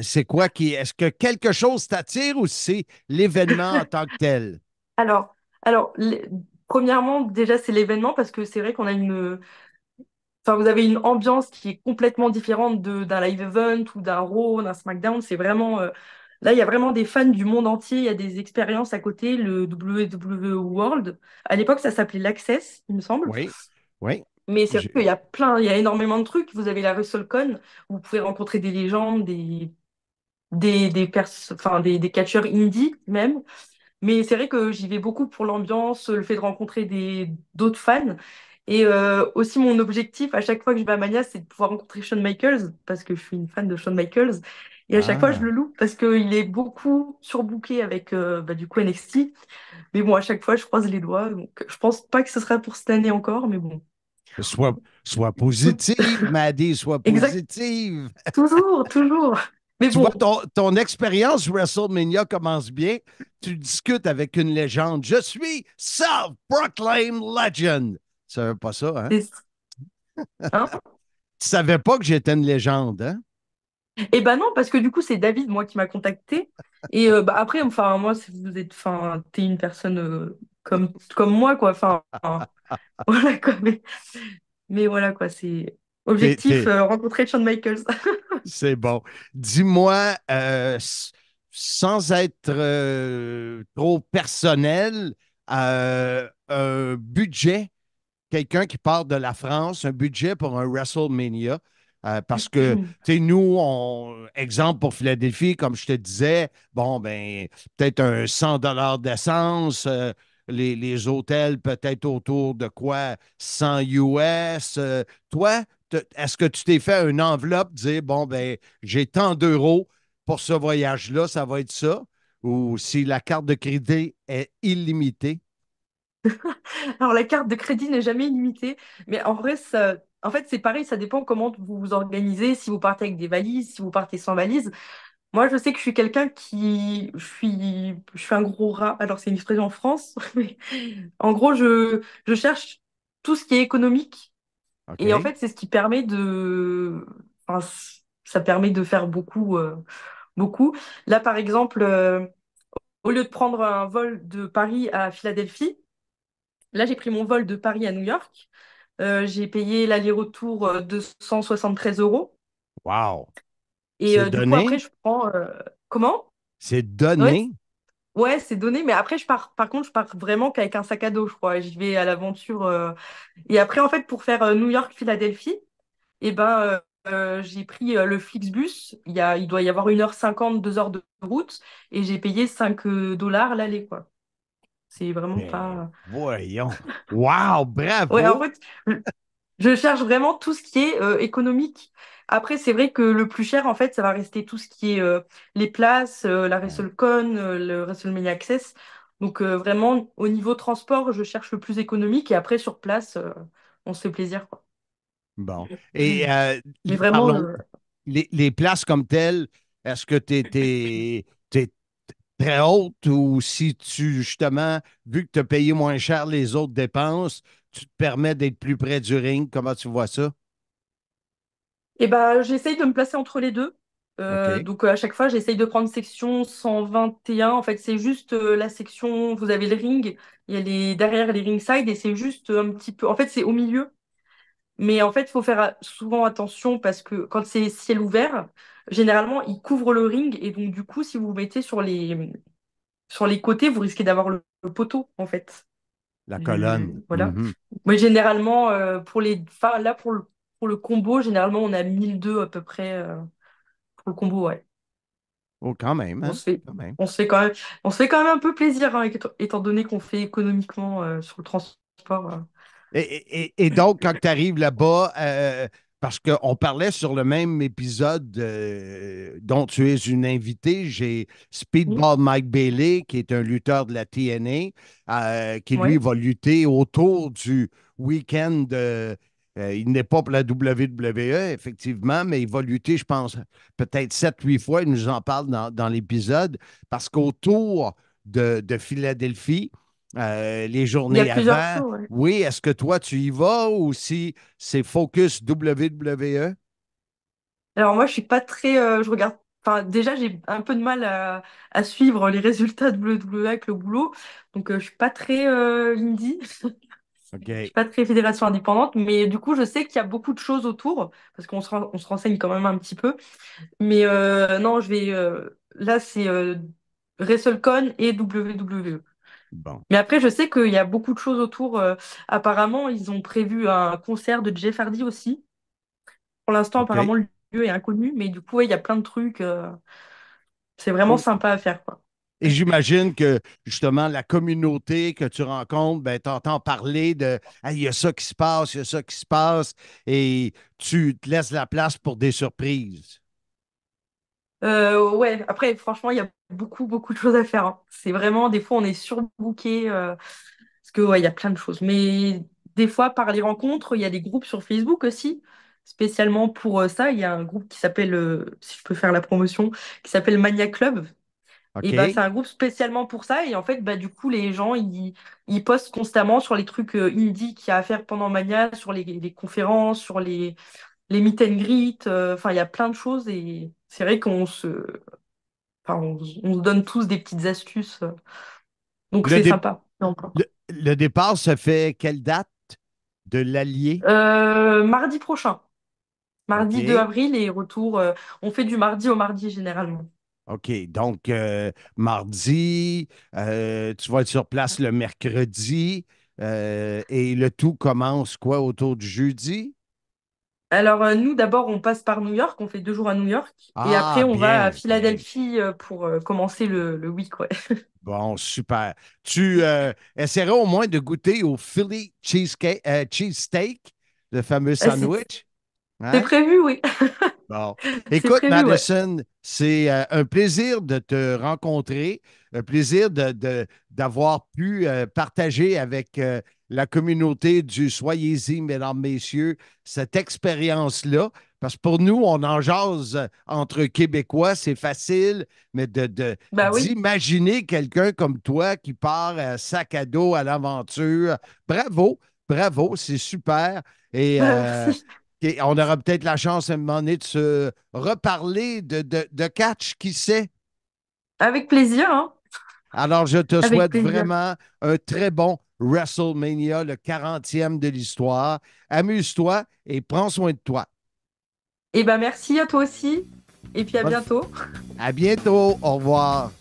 c'est quoi qui. Est-ce que quelque chose t'attire ou c'est l'événement en tant que tel? Alors, alors, premièrement, déjà, c'est l'événement parce que c'est vrai qu'on a une. Enfin, vous avez une ambiance qui est complètement différente d'un live event ou d'un Raw, d'un SmackDown. C'est vraiment. Euh, là, il y a vraiment des fans du monde entier. Il y a des expériences à côté. Le WWE World, à l'époque, ça s'appelait l'Access, il me semble. Oui. Oui. Mais c'est vrai qu'il y a plein, il y a énormément de trucs. Vous avez la WrestleCon, vous pouvez rencontrer des légendes, des des des, des, des catcheurs indie même. Mais c'est vrai que j'y vais beaucoup pour l'ambiance, le fait de rencontrer des d'autres fans. Et euh, aussi, mon objectif à chaque fois que je vais à Mania, c'est de pouvoir rencontrer Shawn Michaels, parce que je suis une fan de Shawn Michaels. Et à chaque fois, je ah. le loupe parce qu'il est beaucoup surbooké avec euh, bah, du coup NXT. Mais bon, à chaque fois, je croise les doigts. Donc, je pense pas que ce sera pour cette année encore, mais bon. Sois, positive, Maddy, sois positive. Toujours, toujours ton, expérience WrestleMania commence bien. Tu discutes avec une légende. Je suis self-proclaimed legend. Ça savais pas ça, hein? hein? tu savais pas que j'étais une légende, hein? Eh ben non, parce que du coup, c'est David, moi, qui m'a contacté. Et euh, bah, après, enfin, moi, si vous êtes, enfin, t'es une personne euh, comme, comme moi, quoi. Enfin, voilà, quoi. Mais, mais voilà, quoi, c'est... Objectif, euh, rencontrer Shawn Michaels. c'est bon. Dis-moi, euh, sans être euh, trop personnel, un budget, quelqu'un qui part de la France, un budget pour un WrestleMania. parce que, mm-hmm. tu sais, nous, exemple pour Philadelphie, comme je te disais, bon, ben, peut-être un 100 d'essence, les, hôtels peut-être autour de quoi 100 US. toi, est-ce que tu t'es fait une enveloppe, dire bon, ben, j'ai tant d'euros pour ce voyage-là, ça va être ça? Ou si la carte de crédit est illimitée? Alors, la carte de crédit n'est jamais illimitée, mais en vrai, en fait, c'est pareil, ça dépend comment vous vous organisez, si vous partez avec des valises, si vous partez sans valise. Moi, je sais que je suis quelqu'un qui. Je suis, un gros rat. Alors, c'est une expression en France, mais en gros, je, je cherche tout ce qui est économique et en fait, c'est ce qui permet de. ça permet de faire beaucoup. Euh, beaucoup. Là, par exemple, euh, au lieu de prendre un vol de Paris à Philadelphie, là, j'ai pris mon vol de Paris à New York. Euh, j'ai payé l'aller-retour 273 euros. Waouh! Et après, je prends. comment? C'est donné? Ouais, c'est donné, mais après, je pars, par contre, je pars vraiment qu'avec un sac à dos, je crois. J'y vais à l'aventure. Euh. Et après, en fait, pour faire euh, New York-Philadelphie, eh ben, euh, j'ai pris le Flixbus. Il il doit y avoir 1h50, 2 h de route, et j'ai payé 5 dollars l'aller, quoi. C'est vraiment pas. Voyons. Wow, bravo. en fait, je cherche vraiment tout ce qui est économique. Après, c'est vrai que le plus cher, en fait, ça va rester tout ce qui est euh, les places, euh, la WrestleCon, euh, le WrestleMania Access. Donc, vraiment, au niveau transport, je cherche le plus économique. Et après, sur place, on se fait plaisir. Quoi. Bon. Mm. Et mm. vraiment, les, places comme telles, est-ce que tu es, es, très haute ou si tu, justement, vu que tu as payé moins cher les autres dépenses, tu te permets d'être plus près du ring? Comment tu vois ça? Et bah, j'essaye de me placer entre les deux. Euh, donc à chaque fois, j'essaye de prendre section 121. En fait, c'est juste euh, la section, vous avez le ring, il y a les derrière les ringside et c'est juste euh, un petit peu. En fait, c'est au milieu. Mais en fait, il faut faire souvent attention parce que quand c'est ciel ouvert, généralement, il couvre le ring et donc du coup, si vous vous mettez sur les sur les côtés, vous risquez d'avoir le, poteau en fait. La colonne. Voilà. Mhm. Mais généralement, pour les, là pour le pour le combo, généralement, on a 1002 à peu près euh, pour le combo, ouais. Oh, quand même, on, hein, se fait, quand même. on fait quand même. un peu plaisir, hein, étant donné qu'on fait économiquement euh, sur le transport. Euh. Et, donc, quand tu arrives là-bas, parce qu'on parlait sur le même épisode dont tu es une invitée, j'ai Speedball Mike Bailey, qui est un lutteur de la TNA, qui lui va lutter autour du week-end euh, il n'est pas pour la WWE, effectivement, mais il va lutter, je pense, peut-être 7-8 fois. Il nous en parle dans, l'épisode parce qu'autour de, Philadelphie, euh, les journées avant. Oui, est-ce que toi, tu y vas ou si c'est focus WWE? Alors, moi, je suis pas très. Euh, je regarde. Enfin, déjà, j'ai un peu de mal à, suivre les résultats de WWE avec le boulot. Donc, je suis pas très indie. Je suis pas très fédération indépendante, mais du coup, je sais qu'il y a beaucoup de choses autour, parce qu'on se, renseigne quand même un petit peu. Mais euh, non, je vais. Euh, là, c'est euh, WrestleCon et WWE. Bon. Mais après, je sais qu'il y a beaucoup de choses autour. apparemment, ils ont prévu un concert de Jeff Hardy aussi. Pour l'instant, apparemment, le lieu est inconnu, mais du coup, il y a plein de trucs. c'est vraiment sympa à faire. Quoi. Et j'imagine que justement, la communauté que tu rencontres, ben, tu entends parler de il y a ça qui se passe, il y a ça qui se passe, et tu te laisses la place pour des surprises. Euh, ouais, après, franchement, il y a beaucoup, beaucoup de choses à faire. Hein. C'est vraiment, des fois, on est surbooké euh, parce qu'il y a plein de choses. Mais des fois, par les rencontres, il y a des groupes sur Facebook aussi, spécialement pour euh, ça. Il y a un groupe qui s'appelle, euh, si je peux faire la promotion, qui s'appelle Mania Club. Bah, c'est un groupe spécialement pour ça. Et en fait, bah, du coup, les gens, ils, ils postent constamment sur les trucs euh, indie qu'il y a à faire pendant Mania, sur les, conférences, sur les, les meet and greet. Euh, enfin, il y a plein de choses. Et c'est vrai qu'on se... Enfin, on, se donne tous des petites astuces. Donc, c'est sympa. le, départ, ça fait quelle date de l'Allier euh, Mardi prochain. Mardi 2 avril et retour. on fait du mardi au mardi généralement. OK. Donc, euh, mardi, euh, tu vas être sur place le mercredi euh, et le tout commence quoi autour du jeudi? Alors, nous, d'abord, on passe par New York. On fait deux jours à New York. et ah, après, on va à Philadelphie pour commencer le, week. Ouais. Bon, super. Tu essaierais au moins de goûter au Philly Cheesecake, Cheesesteak, le fameux ah, sandwich. Hein? C'est prévu, oui. Bon. Écoute, Madison, c'est euh, un plaisir de te rencontrer, un plaisir d'avoir de, pu euh, partager avec euh, la communauté du Soyez-y, mesdames, messieurs, cette expérience-là. Parce que pour nous, on en jase entre Québécois, c'est facile, mais de, ben d'imaginer quelqu'un comme toi qui part sac à dos à l'aventure, bravo, bravo, c'est super. Et ben on aura peut-être la chance à un moment donné de se reparler de, catch, qui sait? Avec plaisir. Hein? Alors, je te souhaite vraiment un très bon WrestleMania, le 40e de l'histoire. Amuse-toi et prends soin de toi. Eh bien, merci à toi aussi. Et puis à bientôt. À bientôt. Au revoir.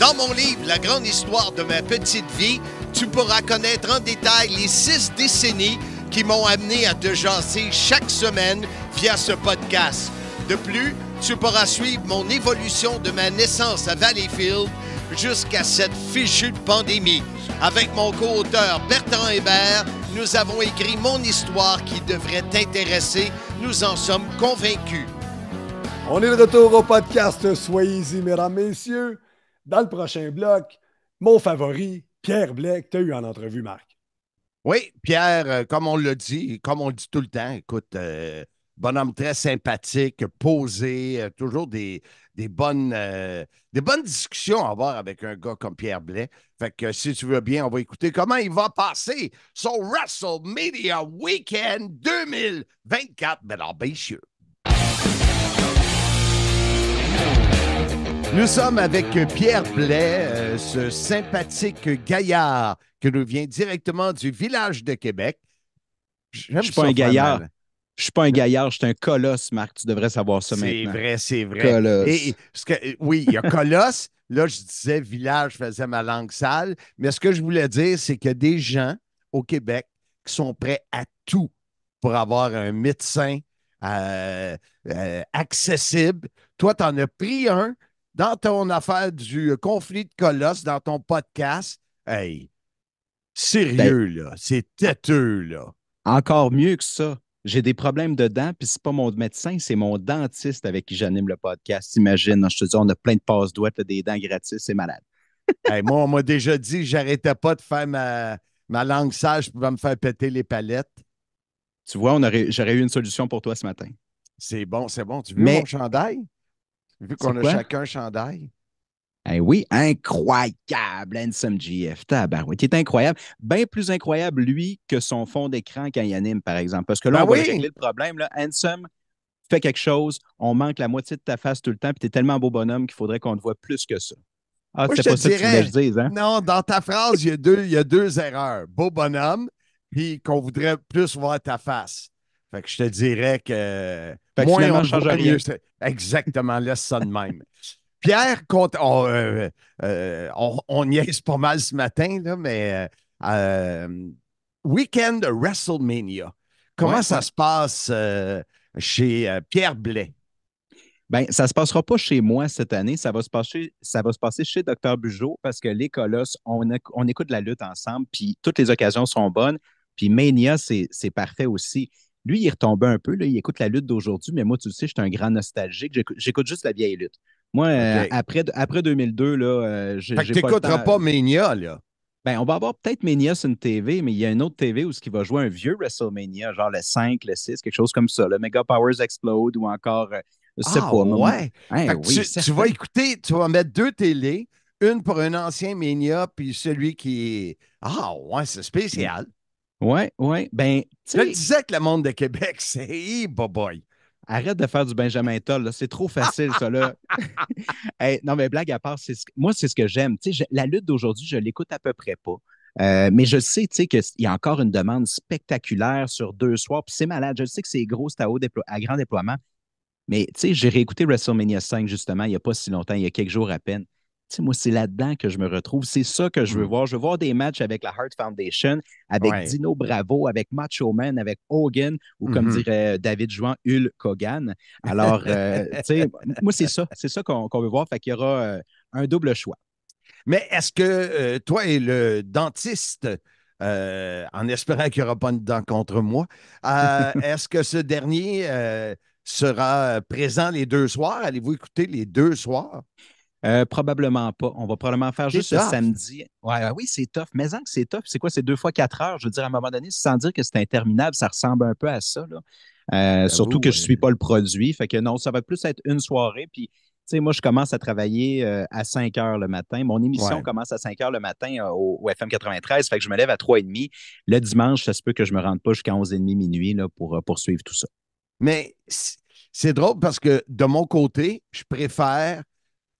Dans mon livre, La grande histoire de ma petite vie, tu pourras connaître en détail les six décennies qui m'ont amené à te jaser chaque semaine via ce podcast. De plus, tu pourras suivre mon évolution de ma naissance à Valleyfield jusqu'à cette fichue pandémie. Avec mon co-auteur Bertrand Hébert, nous avons écrit mon histoire qui devrait t'intéresser. Nous en sommes convaincus. On est de retour au podcast. Soyez-y, mesdames, messieurs. Dans le prochain bloc, mon favori, Pierre Blais, t'as eu en entrevue, Marc. Oui, Pierre, euh, comme on le dit, comme on le dit tout le temps, écoute, euh, bonhomme très sympathique, posé, euh, toujours des, des bonnes, des bonnes discussions à avoir avec un gars comme Pierre Blais. Fait que si tu veux bien, on va écouter comment il va passer son WrestleMania Weekend 2024. Ben, bien sûr. Nous sommes avec Pierre Blais, euh, ce sympathique gaillard qui nous vient directement du village de Québec. Je suis pas un gaillard. Je suis pas un gaillard, je suis un colosse, Marc. Tu devrais savoir ça maintenant. C'est vrai, c'est vrai. Colosse. Euh, oui, il y a colosse. Là, je disais village, je faisais ma langue sale. Mais ce que je voulais dire, c'est qu'il y a des gens au Québec qui sont prêts à tout pour avoir un médecin euh, accessible. Toi, tu en as pris un, dans ton affaire du conflit de colosse, dans ton podcast, hey, sérieux, ben, là, c'est têteux, là. Encore mieux que ça. J'ai des problèmes de dents, puis c'est pas mon médecin, c'est mon dentiste avec qui j'anime le podcast. Imagine, hein, je te dis, on a plein de passe-douettes, des dents gratis, c'est malade. hey, moi, on m'a déjà dit, j'arrêtais pas de faire ma, langue sage pour me faire péter les palettes. Tu vois, on aurait, j'aurais eu une solution pour toi ce matin. C'est bon, c'est bon. Tu veux mon chandail? Vu qu'on a chacun un chandail. Eh oui, incroyable, Handsome GF. Tabarouette, il est incroyable. Bien plus incroyable, lui, que son fond d'écran quand il anime, par exemple. Parce que là, ah on va le problème. Ansem, Handsome, fais quelque chose, on manque la moitié de ta face tout le temps, puis t'es tellement beau bonhomme qu'il faudrait qu'on te voie plus que ça. Ah, c'est pas ça que je dise, hein? Non, dans ta phrase, il y a deux, il y a deux erreurs. Beau bonhomme, puis qu'on voudrait plus voir ta face. Fait que je te dirais que. Fait que moins on change mieux. Exactement, laisse ça de même. Pierre, oh, euh, euh, on, niaise pas mal ce matin, mais euh, Weekend WrestleMania. Comment ça se passe chez Pierre Blais? Bien, ça ne se passera pas chez moi cette année. Ça va se passer, ça va se passer chez Dr. Bugeot parce que les Colosses, on, écoute la lutte ensemble, puis toutes les occasions sont bonnes. Puis Mania, c'est parfait aussi. Lui, il est retombé un peu. Là, il écoute la lutte d'aujourd'hui, mais moi, tu sais, je suis un grand nostalgique. J'écoute juste la vieille lutte. Moi, euh, après, après 2002, là, euh, j'ai. Fait pas, pas là. Ben, on va avoir peut-être Mania sur une TV, mais il y a une autre TV où ce qui va jouer un vieux WrestleMania, genre le 5, le 6, quelque chose comme ça. Le Mega Powers Explode ou encore. c'est euh, sais ah, pas, ouais. Eh tu, vas écouter, tu vas mettre deux télés, une pour un ancien Mania, puis celui qui est. Ah, ouais, c'est spécial. Oui, oui, Ben, je disais que le monde de Québec, c'est hey, Arrête de faire du Benjamin Toll, c'est trop facile, ça. Là. non, mais blague à part, moi, c'est ce que j'aime. La lutte d'aujourd'hui, je l'écoute à peu près pas. Euh, mais je sais qu'il y a encore une demande spectaculaire sur deux soirs. c'est malade. Je sais que c'est gros, c'est à, haut à grand déploiement. Mais j'ai réécouté WrestleMania 5 justement il n'y a pas si longtemps, il y a quelques jours à peine moi, c'est là-dedans que je me retrouve. C'est ça que je veux mm. voir. Je veux voir des matchs avec la Heart Foundation, avec Dino Bravo, avec Macho Man, avec Hogan, ou comme mm-hmm. dirait euh, David Juan, Hulk Hogan. Alors, euh, moi, c'est ça. C'est ça qu'on veut voir. Fait qu'il y aura euh, un double choix. Mais est-ce que toi et le dentiste, en espérant qu'il n'y aura pas de dent contre moi, est-ce que ce dernier sera présent les deux soirs? Allez-vous écouter les deux soirs? Euh, probablement pas. On va probablement faire juste le samedi. Ouais, oui, c'est tough. Mais en que c'est tough, c'est quoi? C'est deux fois quatre heures. Je veux dire, à un moment donné, sans dire que c'est interminable, ça ressemble un peu à ça. Euh, ben surtout que je ne suis pas le produit. Fait que non, ça va plus être une soirée. Puis, tu sais, moi, je commence à travailler euh, à 5 heures le matin. Mon émission commence à 5 heures le matin au, FM 93. Fait que je me lève à 3 et 30 Le dimanche, ça se peut que je ne me rende pas jusqu'à 11 et 30 minuit là, pour poursuivre tout ça. Mais c'est drôle parce que de mon côté, je préfère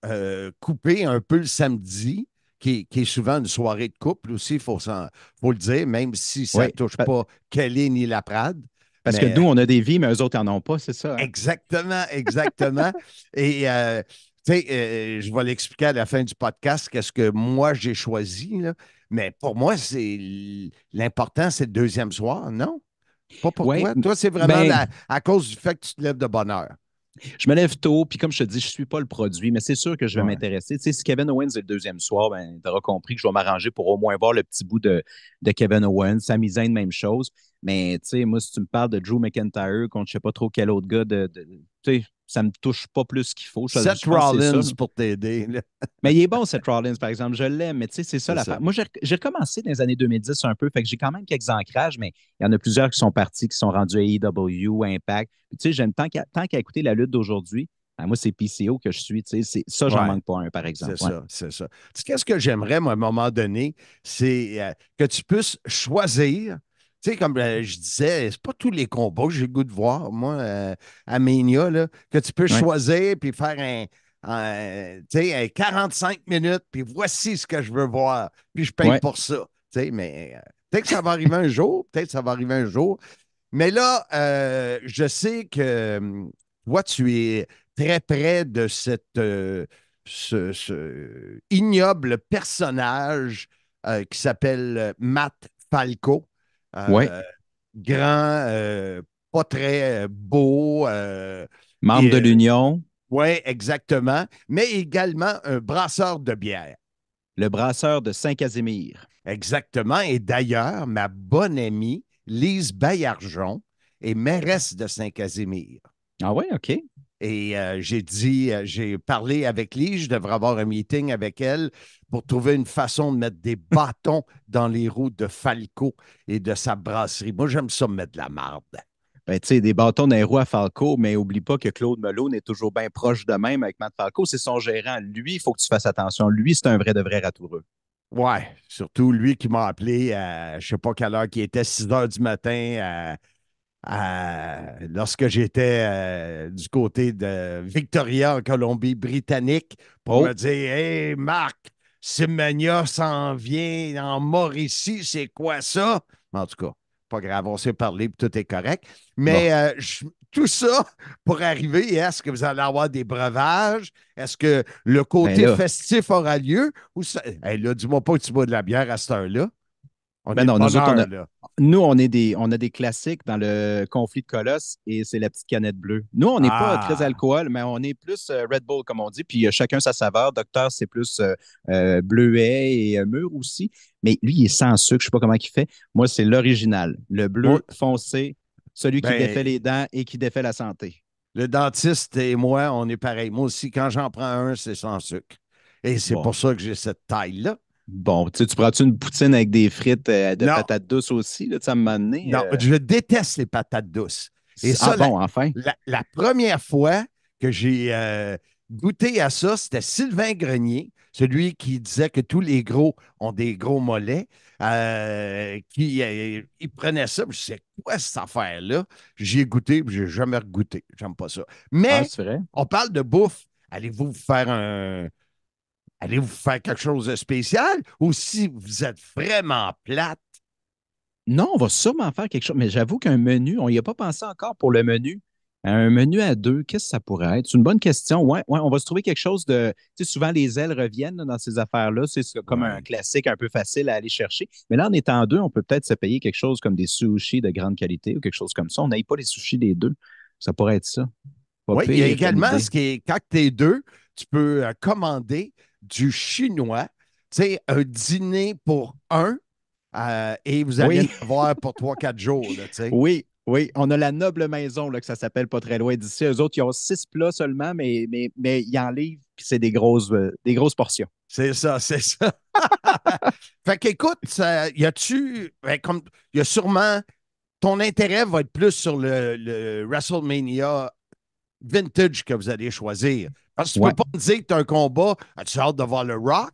euh, couper un peu le samedi, qui, est souvent une soirée de couple aussi, il faut, le dire, même si ça ne touche pas Kelly ni Laprade. Parce que nous, euh on a des vies, mais eux autres n'en ont pas, c'est ça? Hein? Exactement, exactement. Et euh, tu sais, je vais l'expliquer à la fin du podcast, qu'est-ce que moi j'ai choisi, mais pour moi, c'est l'important, c'est le deuxième soir, non? Pas pour toi. Toi, c'est vraiment ben à cause du fait que tu te lèves de bonne heure je me lève tôt, puis comme je te dis, je ne suis pas le produit, mais c'est sûr que je vais m'intéresser. Tu sais, si Kevin Owens est le deuxième soir, ben, tu auras compris que je vais m'arranger pour au moins voir le petit bout de, de Kevin Owens. Sami Zayn, même chose. Mais tu sais, moi, si tu me parles de Drew McIntyre quand je ne sais pas trop quel autre gars de ça me touche pas plus qu'il faut. Seth Rollins pour t'aider. mais il est bon, Seth Rollins, par exemple. Je l'aime, mais tu sais, c'est ça l'affaire. Moi, j'ai recommencé dans les années 2010 un peu, fait que j'ai quand même quelques ancrages, mais il y en a plusieurs qui sont partis, qui sont rendus à AEW, Impact. tu sais, j'aime tant qu'à écouter la lutte d'aujourd'hui. Ben, moi, c'est PCO que je suis. ça, j'en manque pas un, par exemple. C'est ça, c'est ça. Tu sais, qu'est-ce que j'aimerais, moi, à un moment donné, c'est euh, que tu puisses choisir tu comme euh, je disais, c'est pas tous les combats que j'ai le goût de voir, moi, à euh, Ménia, là, que tu peux choisir puis faire un, 45 minutes, puis voici ce que je veux voir, puis je paye pour ça. Tu sais, mais euh, peut-être que ça va arriver un jour, peut-être que ça va arriver un jour. Mais là, je sais que hum, toi, tu es très près de cette, ce, ignoble personnage qui s'appelle Matt Falco. Ouais. Euh, grand, euh, pas très euh, beau. Membre de l'Union. Oui, exactement. Mais également un brasseur de bière. Le brasseur de Saint-Casimir. Exactement. Et d'ailleurs, ma bonne amie Lise Bayarjon est mairesse de Saint-Casimir. Ah oui, OK. Et euh, j'ai dit, euh, j'ai parlé avec lui. je devrais avoir un meeting avec elle pour trouver une façon de mettre des bâtons dans les roues de Falco et de sa brasserie. Moi, j'aime ça mettre de la marde. Ben, tu sais, des bâtons dans les roues à Falco, mais oublie pas que Claude Melone est toujours bien proche de même avec Matt Falco. C'est son gérant. Lui, il faut que tu fasses attention. Lui, c'est un vrai de vrai ratoureux. Ouais, surtout lui qui m'a appelé à euh, je sais pas quelle heure qui était, 6 heures du matin, à euh, lorsque j'étais euh, du côté de Victoria en Colombie-Britannique pour oh. me dire Hey Marc, Simania s'en vient en Mauricie, c'est quoi ça? En tout cas, pas grave, on s'est parlé, tout est correct. Mais euh, tout ça pour arriver, est-ce que vous allez avoir des breuvages? Est-ce que le côté ben festif aura lieu? Ou ça... du là, dis-moi pas que tu bois de la bière à cette heure-là. Ben non, nous, on a, est des, on a des classiques dans le conflit de Colosse et c'est la petite canette bleue. Nous, on n'est pas ah. très alcool, mais on est plus euh, Red Bull, comme on dit, puis euh, chacun sa saveur. Docteur, c'est plus euh, bleuet et mûr aussi. Mais lui, il est sans sucre, je ne sais pas comment il fait. Moi, c'est l'original. Le bleu foncé, celui qui ben, défait les dents et qui défait la santé. Le dentiste et moi, on est pareil. Moi aussi, quand j'en prends un, c'est sans sucre. Et c'est pour ça que j'ai cette taille-là. Bon, tu, sais, tu prends-tu une poutine avec des frites euh, de patates douces aussi, là, ça m'a donné? Non, euh? je déteste les patates douces. Et ah bon, enfin? La, première fois que j'ai euh, goûté à ça, c'était Sylvain Grenier, celui qui disait que tous les gros ont des gros mollets, qui il prenait ça. Je sais quoi cette affaire-là? J'y ai goûté, je n'ai jamais goûté. J'aime pas ça. Mais ah, on parle de bouffe. Allez-vous faire un, allez vous faire quelque chose de spécial ou si vous êtes vraiment plate? Non, on va sûrement faire quelque chose, mais j'avoue qu'un menu, on n'y a pas pensé encore pour le menu. Un menu à deux, qu'est-ce que ça pourrait être? C'est une bonne question. Ouais, on va se trouver quelque chose de. Tu sais, souvent, les ailes reviennent dans ces affaires-là. C'est comme un classique un peu facile à aller chercher. Mais là, en étant deux, on peut peut-être se payer quelque chose comme des sushis de grande qualité ou quelque chose comme ça. On n'aille pas les sushis des deux. Ça pourrait être ça. oui, il y a également ce qui est quand tu es deux, tu peux euh, commander du chinois. un dîner pour un euh, et vous allez avoir voir pour trois, quatre jours. oui, oui, on a la noble maison, là, que ça s'appelle pas très loin d'ici. Eux autres, ils ont six plats seulement, mais, mais, mais ils en livrent, puis c'est des grosses, euh, des grosses portions. C'est ça, c'est ça. fait qu'écoute, y a-tu, ben, y a sûrement, ton intérêt va être plus sur le WrestleMania vintage que vous allez choisir. Parce que tu peux pas me dire que tu un combat, as-tu hâte de voir le rock?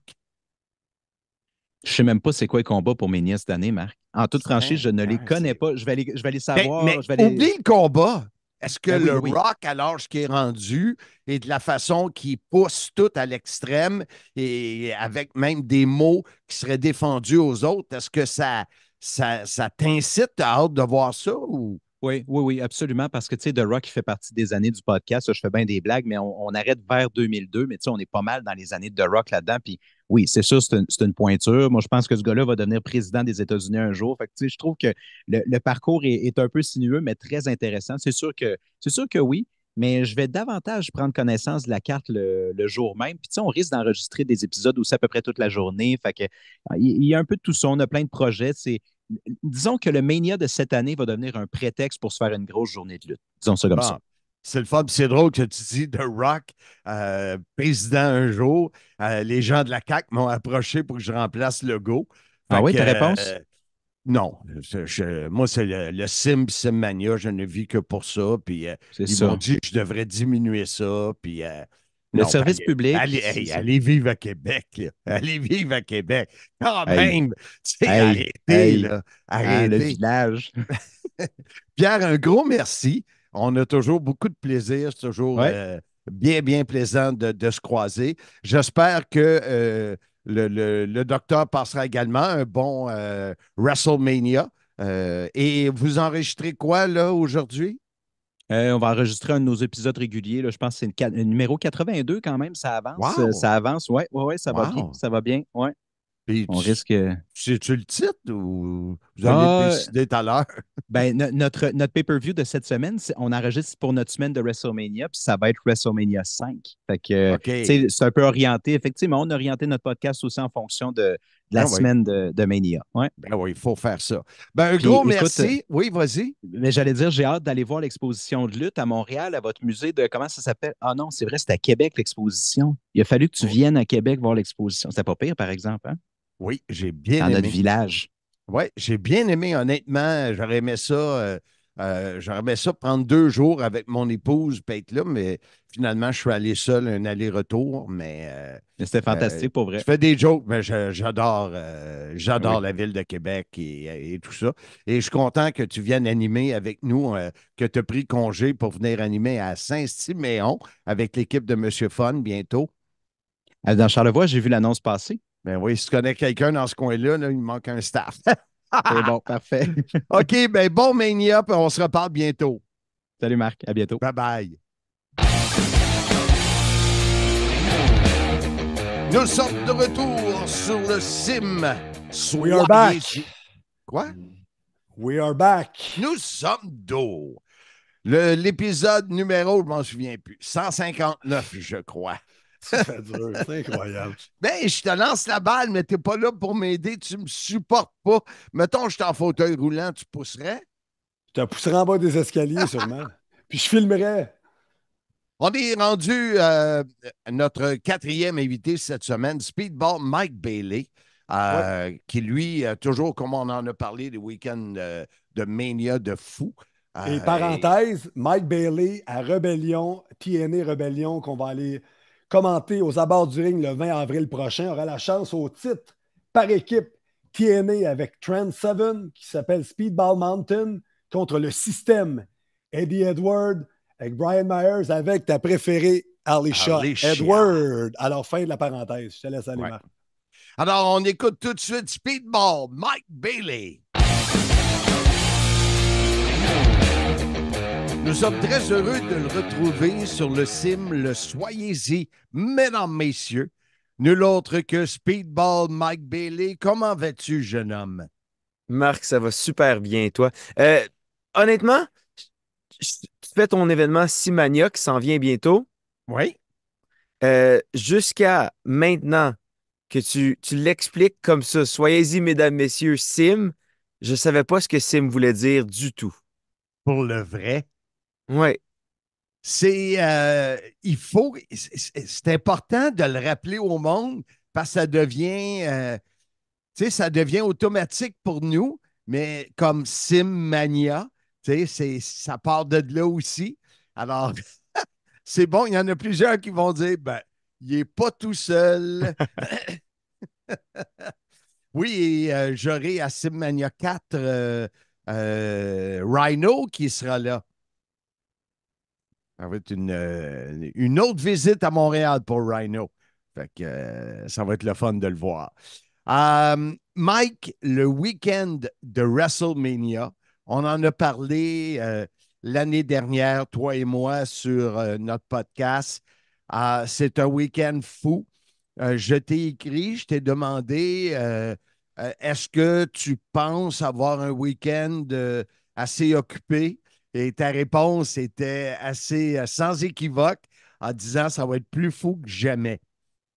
Je sais même pas c'est quoi le combat pour mes nièces d'année, Marc. En toute franchise, je ne les ah, connais pas. Je vais les, je vais les ben, savoir. Mais, oublie le combat. Est-ce que ben le rock, à l'âge qui est rendu, et de la façon qu'il pousse tout à l'extrême, et avec même des mots qui seraient défendus aux autres, est-ce que ça, ça, ça t'incite à hâte de voir ça ou oui, oui, absolument. Parce que, tu sais, The Rock, fait partie des années du podcast. Je fais bien des blagues, mais on, arrête vers 2002. Mais, tu sais, on est pas mal dans les années de The Rock là-dedans. Puis, oui, c'est sûr, c'est une, pointure. Moi, je pense que ce gars-là va devenir président des États-Unis un jour. Fait que, tu sais, je trouve que le, parcours est, un peu sinueux, mais très intéressant. C'est sûr que, c'est sûr que oui. Mais je vais davantage prendre connaissance de la carte le, jour même. Puis, tu sais, on risque d'enregistrer des épisodes aussi à peu près toute la journée. Fait que, il y a un peu de tout ça. On a plein de projets. C'est, disons que le mania de cette année va devenir un prétexte pour se faire une grosse journée de lutte. Disons ça comme ça. C'est le fun, c'est drôle que tu dis The Rock, euh, président un jour. Euh, les gens de la CAC m'ont approché pour que je remplace le go. Ah oui, ta réponse? Euh, non. moi, c'est le, le, Sim mania. je ne vis que pour ça. Puis ils m'ont dit que je devrais diminuer ça. Puis le service public. Allez, vive à Québec. Allez vive à Québec. Quand ah, ben, même. Tu sais, là. Hein, le village. Pierre, un gros merci. On a toujours beaucoup de plaisir. C'est toujours euh, bien, bien plaisant de, se croiser. J'espère que. Euh, le, docteur passera également un bon euh, WrestleMania. et vous enregistrez quoi là aujourd'hui? Euh, on va enregistrer un de nos épisodes réguliers. Là. Je pense que c'est le numéro 82 quand même. Ça avance. Euh, ça avance. Oui, ouais, ouais, ça, va bien. Ça va bien. Ouais. on risque. C'est-tu euh, le titre ou vous avez ah, décidé tout à l'heure? ben, notre, notre pay-per-view de cette semaine, on enregistre pour notre semaine de WrestleMania, puis ça va être WrestleMania 5. Fait que, c'est un peu orienté. Effectivement, on a orienté notre podcast aussi en fonction de, la ah semaine de, Mania. Ouais. Ben oui, il faut faire ça. Ben, un gros merci. oui, vas-y. Mais j'allais dire, j'ai hâte d'aller voir l'exposition de lutte à Montréal, à votre musée de. Comment ça s'appelle Ah non, c'est vrai, c'est à Québec l'exposition. Il a fallu que tu oh. viennes à Québec voir l'exposition. C'était pas pire, par exemple. Hein? Oui, j'ai bien aimé. Dans notre village. Oui, j'ai bien aimé, honnêtement. J'aurais aimé ça. Euh, euh, J'aurais J'aimerais ça prendre deux jours avec mon épouse, pour être là, mais finalement, je suis allé seul, un aller-retour. Mais, euh, c'était euh, fantastique pour vrai. Je fais des jokes, mais j'adore j'adore la ville de Québec et, tout ça. Et je suis content que tu viennes animer avec nous, que tu as pris congé pour venir animer à Saint-Siméon avec l'équipe de M. Fun bientôt. Dans Charlevoix, j'ai vu l'annonce passer. Ben oui, si tu connais quelqu'un dans ce coin-là, là, il manque un staff. C'est bon, parfait. OK, ben bon Mania, on se reparle bientôt. Salut Marc, à bientôt. Bye bye. Nous sommes de retour sur le sim. We are back. Quoi? We are back. Nous sommes d'eau. L'épisode numéro, je m'en souviens plus, 159, je crois. C'est incroyable. Ben, je te lance la balle, mais t'es pas là pour m'aider. Tu me supportes pas. Mettons, je suis en fauteuil roulant, tu pousserais? Je te pousserais en bas des escaliers, sûrement. Puis je filmerais. On est rendu euh, notre quatrième invité cette semaine, Speedball Mike Bailey, euh, qui lui, euh, toujours comme on en a parlé, le week-ends de mania de fou. et parenthèse, Mike Bailey à Rebellion, TNA Rebellion, qu'on va aller commenté aux abords du ring le 20 avril prochain, aura la chance au titre par équipe TNA avec Trent Seven, qui s'appelle Speedball Mountain, contre le système Eddie Edward, avec Brian Myers, avec ta préférée, Alicia, Edward. Alors, fin de la parenthèse. Je te laisse aller, Marc. Alors, on écoute tout de suite Speedball, Mike Bailey. Nous sommes très heureux de le retrouver sur le sim, le Soyez-y, mesdames, messieurs. Nul autre que Speedball Mike Bailey. Comment vas-tu, jeune homme? Marc, ça va super bien, toi. Euh, honnêtement, tu fais ton événement Simania qui s'en vient bientôt. Oui. Euh, jusqu'à maintenant que tu, tu l'expliques comme ça, soyez-y, mesdames, messieurs, Sim, je ne savais pas ce que Sim voulait dire du tout. Pour le vrai? Oui. C'est. Euh, il faut. C'est important de le rappeler au monde parce que ça devient. Euh, ça devient automatique pour nous, mais comme Simmania c'est- ça part de là aussi. Alors, c'est bon. Il y en a plusieurs qui vont dire ben, il n'est pas tout seul. oui, euh, j'aurai à Simmania 4 Rhino qui sera là. Ça va être une, euh, une autre visite à Montréal pour Rhino. Euh, ça va être le fun de le voir. Euh, Mike, le week-end de WrestleMania, on en a parlé l'année dernière, toi et moi, sur notre podcast. C'est un week-end fou. je t'ai écrit, je t'ai demandé est-ce que tu penses avoir un week-end assez occupé et ta réponse était assez euh, sans équivoque en disant ça va être plus fou que jamais.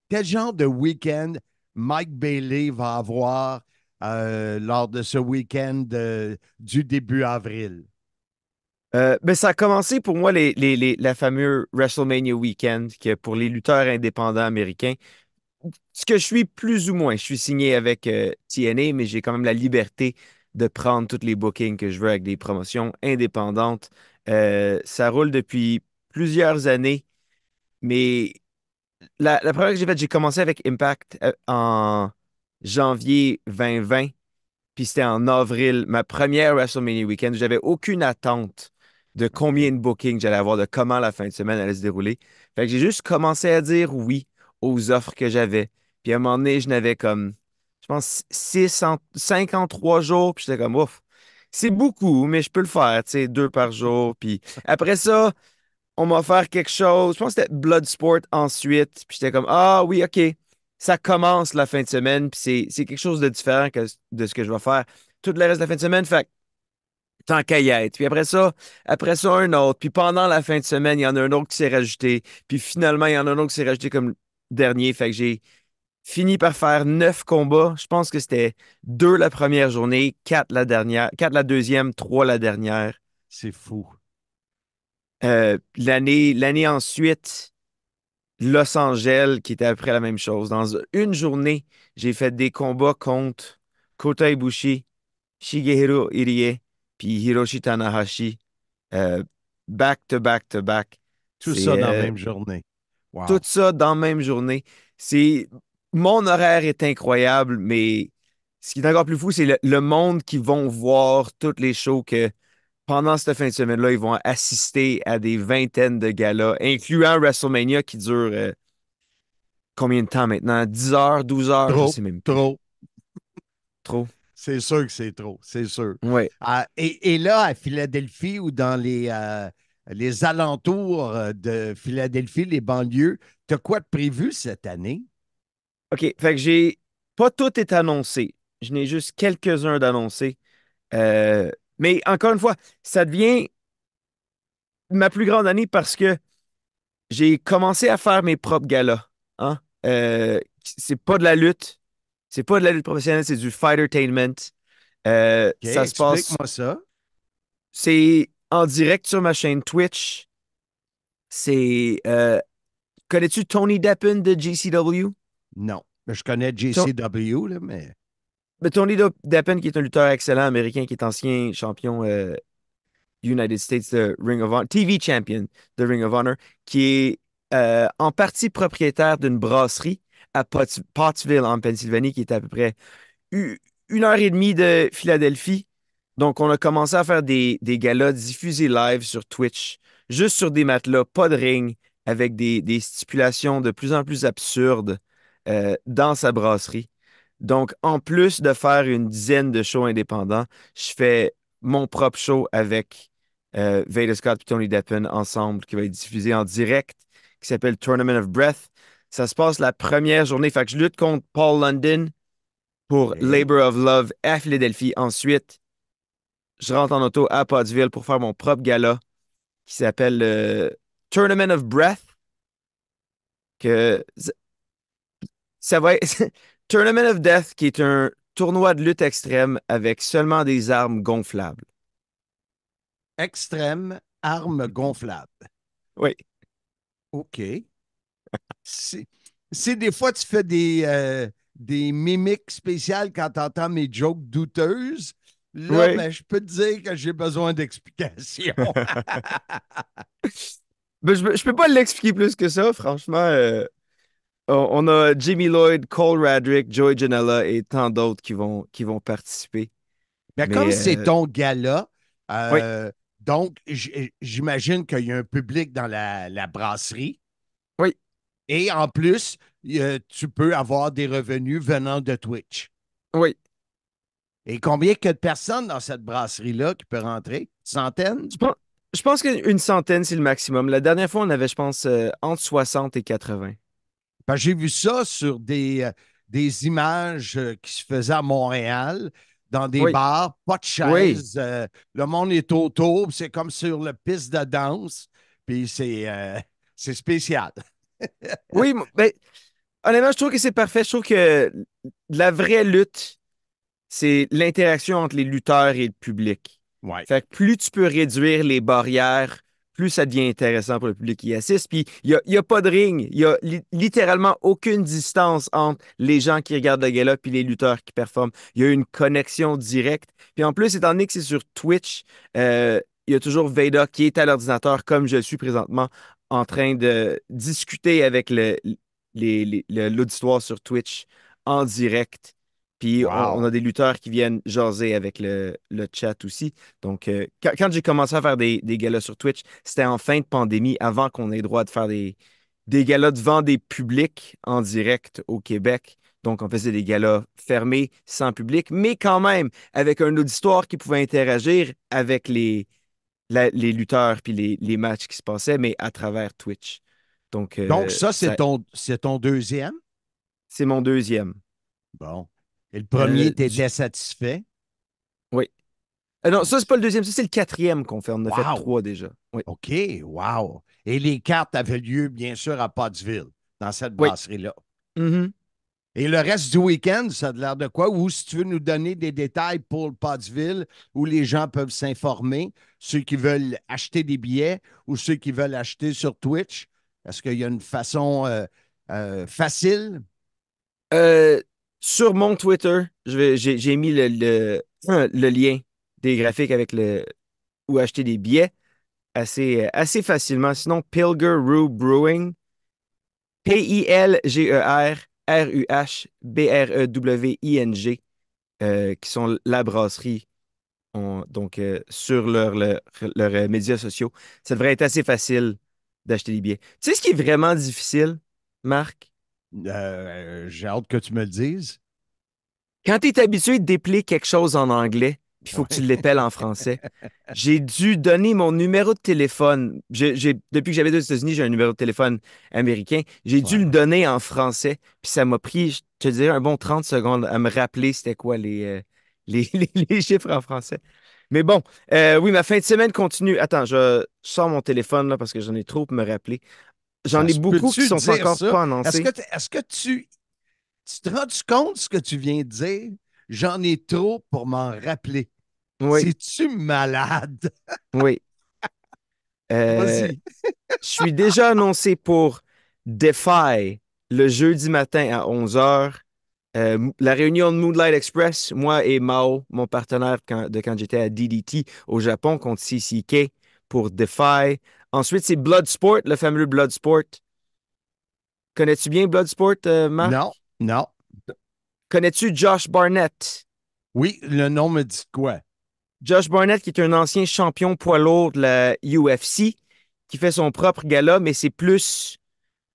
Quel genre de week-end Mike Bailey va avoir euh, lors de ce week-end euh, du début avril? Ben, ça a commencé pour moi les, les, la fameuse WrestleMania Weekend que pour les lutteurs indépendants américains. Ce que je suis plus ou moins, je suis signé avec TNA, mais j'ai quand même la liberté de prendre tous les bookings que je veux avec des promotions indépendantes. Euh, ça roule depuis plusieurs années, mais la, première que j'ai faite, j'ai commencé avec Impact euh, en janvier 2020, puis c'était en avril, ma première WrestleMania Weekend. J'avais aucune attente de combien de bookings j'allais avoir, de comment la fin de semaine allait se dérouler. Fait que j'ai juste commencé à dire oui aux offres que j'avais. Puis à un moment donné, je n'avais comme je pense, 53 jours. Puis j'étais comme, ouf, c'est beaucoup, mais je peux le faire, tu sais, deux par jour. Puis après ça, on m'a offert quelque chose. Je pense que c'était Bloodsport ensuite. Puis j'étais comme, ah oui, OK. Ça commence la fin de semaine. Puis c'est quelque chose de différent de ce que je vais faire tout le reste de la fin de semaine. Fait tant qu'à y Puis après ça, après ça, un autre. Puis pendant la fin de semaine, il y en a un autre qui s'est rajouté. Puis finalement, il y en a un autre qui s'est rajouté comme dernier. Fait que j'ai Fini par faire neuf combats. Je pense que c'était deux la première journée, quatre la dernière, quatre la deuxième, trois la dernière. C'est fou. Euh, l'année, l'année ensuite, Los Angeles, qui était après la même chose. Dans une journée, j'ai fait des combats contre Kota Ibushi, Shigehiro Irie, puis Hiroshi Tanahashi, euh, back to back to back. Tout ça dans la euh, même journée. Tout ça dans la même journée. C'est mon horaire est incroyable, mais ce qui est encore plus fou, c'est le, monde qui vont voir toutes les shows que pendant cette fin de semaine-là, ils vont assister à des vingtaines de galas, incluant WrestleMania qui dure euh, combien de temps maintenant? 10 heures, 12 heures? Trop, Trop. Trop. C'est sûr que c'est trop, c'est sûr. Oui. Ah, et, là, à Philadelphie ou dans les, euh, les alentours euh, de Philadelphie, les banlieues, tu quoi de prévu cette année? OK, fait que j'ai pas tout est annoncé. Je n'ai juste quelques-uns d'annoncés. Euh, mais encore une fois, ça devient ma plus grande année parce que j'ai commencé à faire mes propres galas. Hein? Euh, c'est pas de la lutte. C'est pas de la lutte professionnelle, c'est du fightertainment. Euh, moi ça. C'est en direct sur ma chaîne Twitch. C'est. Euh, connais-tu Tony Deppen de GCW? Non. Ben, je connais JCW, là, mais. Mais ben, Tony Dappen, qui est un lutteur excellent américain, qui est ancien champion euh, United States de Ring of Honor, TV champion de Ring of Honor, qui est euh, en partie propriétaire d'une brasserie à Pottsville, en Pennsylvanie, qui est à peu près une heure et demie de Philadelphie. Donc, on a commencé à faire des, des galas diffusés live sur Twitch, juste sur des matelas, pas de ring, avec des stipulations de plus en plus absurdes. Euh, dans sa brasserie. Donc, en plus de faire une dizaine de shows indépendants, je fais mon propre show avec euh, Vader Scott et Tony Deppen ensemble, qui va être diffusé en direct, qui s'appelle Tournament of Breath. Ça se passe la première journée. Fait que je lutte contre Paul London pour Labor of Love à Philadelphie. Ensuite, je rentre en auto à Pottsville pour faire mon propre gala qui s'appelle euh, Tournament of Breath. Que ça va être Tournament of Death, qui est un tournoi de lutte extrême avec seulement des armes gonflables. Extrême, armes gonflables. Oui. OK. C'est des fois, tu fais des, euh, des mimiques spéciales quand tu entends mes jokes douteuses. Là, ben, je peux te dire que j'ai besoin d'explications. Ben, je, ne peux pas l'expliquer plus que ça, franchement. Euh, on a Jimmy Lloyd, Cole Radrick, Joey Janella et tant d'autres qui vont, qui vont participer. Mais, comme c'est euh, ton gala, là euh, donc j'imagine qu'il y a un public dans la, brasserie. Oui. Et en plus, tu peux avoir des revenus venant de Twitch. Oui. Et combien de personnes dans cette brasserie-là qui peuvent rentrer? Centaines? Je pense, que une qu'une centaine, c'est le maximum. La dernière fois, on avait, je pense, euh, entre 60 et 80. J'ai vu ça sur des, euh, des images euh, qui se faisaient à Montréal, dans des bars, pas de chaises. Euh, le monde est autour, c'est comme sur la piste de danse, puis c'est spécial. oui, mais ben, honnêtement, je trouve que c'est parfait. Je trouve que la vraie lutte, c'est l'interaction entre les lutteurs et le public. Ouais. Fait que plus tu peux réduire les barrières plus ça devient intéressant pour le public qui assiste. Puis il n'y a, pas de ring, il n'y a littéralement aucune distance entre les gens qui regardent le gala et les lutteurs qui performent. Il y a une connexion directe. Puis en plus, étant donné que c'est sur Twitch, euh, il y a toujours Veda qui est à l'ordinateur, comme je suis présentement, en train de discuter avec l'auditoire le, sur Twitch en direct. Puis on, a des lutteurs qui viennent jaser avec le, chat aussi. Donc, euh, quand, j'ai commencé à faire des, galas sur Twitch, c'était en fin de pandémie, avant qu'on ait le droit de faire des, galas devant des publics en direct au Québec. Donc, on faisait des galas fermés, sans public, mais quand même avec un auditoire qui pouvait interagir avec les, les lutteurs puis les, matchs qui se passaient, mais à travers Twitch. Donc, euh, ça, c'est ton deuxième? C'est mon deuxième. Bon le premier, euh, tu satisfait? Oui. Euh, non, ça, c'est pas le deuxième, ça, c'est le quatrième qu'on fait. On a fait trois déjà. Oui. OK, wow. Et les cartes avaient lieu, bien sûr, à Pottsville, dans cette brasserie-là. Mm-hmm. Et le reste du week-end, ça a l'air de quoi? Ou si tu veux nous donner des détails pour Pottsville, où les gens peuvent s'informer, ceux qui veulent acheter des billets ou ceux qui veulent acheter sur Twitch, est-ce qu'il y a une façon euh, facile? Euh, sur mon Twitter, j'ai mis le, lien des graphiques avec le où acheter des billets assez, euh, assez facilement. Sinon, Pilger Rue Brewing, P-I-L-G-E-R, R-U-H-B-R-E-W-I-N-G, e qui sont la brasserie donc, euh, sur leurs euh, médias sociaux. Ça devrait être assez facile d'acheter des billets. Tu sais ce qui est vraiment difficile, Marc? Euh, euh, j'ai hâte que tu me le dises. Quand tu es habitué de déplier quelque chose en anglais, puis il faut que tu l'épelles en français. J'ai dû donner mon numéro de téléphone. depuis que j'avais aux États-Unis, j'ai un numéro de téléphone américain. J'ai dû le donner en français. Puis ça m'a pris, je te disais, un bon 30 secondes à me rappeler c'était quoi les, euh, les, chiffres en français. Mais bon, oui, ma fin de semaine continue. Attends, je sors mon téléphone là, parce que j'en ai trop pour me rappeler. J'en ai beaucoup qui sont encore pas annoncés. Est-ce que, tu, te rends compte de ce que tu viens de dire? J'en ai trop pour m'en rappeler. Oui. tu malade? oui. Euh, je suis déjà annoncé pour Defy le jeudi matin à 11h. Euh, la réunion de Moonlight Express, moi et Mao, mon partenaire de quand j'étais à DDT au Japon contre CCK pour Defy. Ensuite, c'est Bloodsport, le fameux Bloodsport. Connais-tu bien Bloodsport, euh, Marc? Non, non. Connais-tu Josh Barnett? Oui, le nom me dit quoi? Josh Barnett, qui est un ancien champion poids lourd de la UFC, qui fait son propre gala, mais c'est plus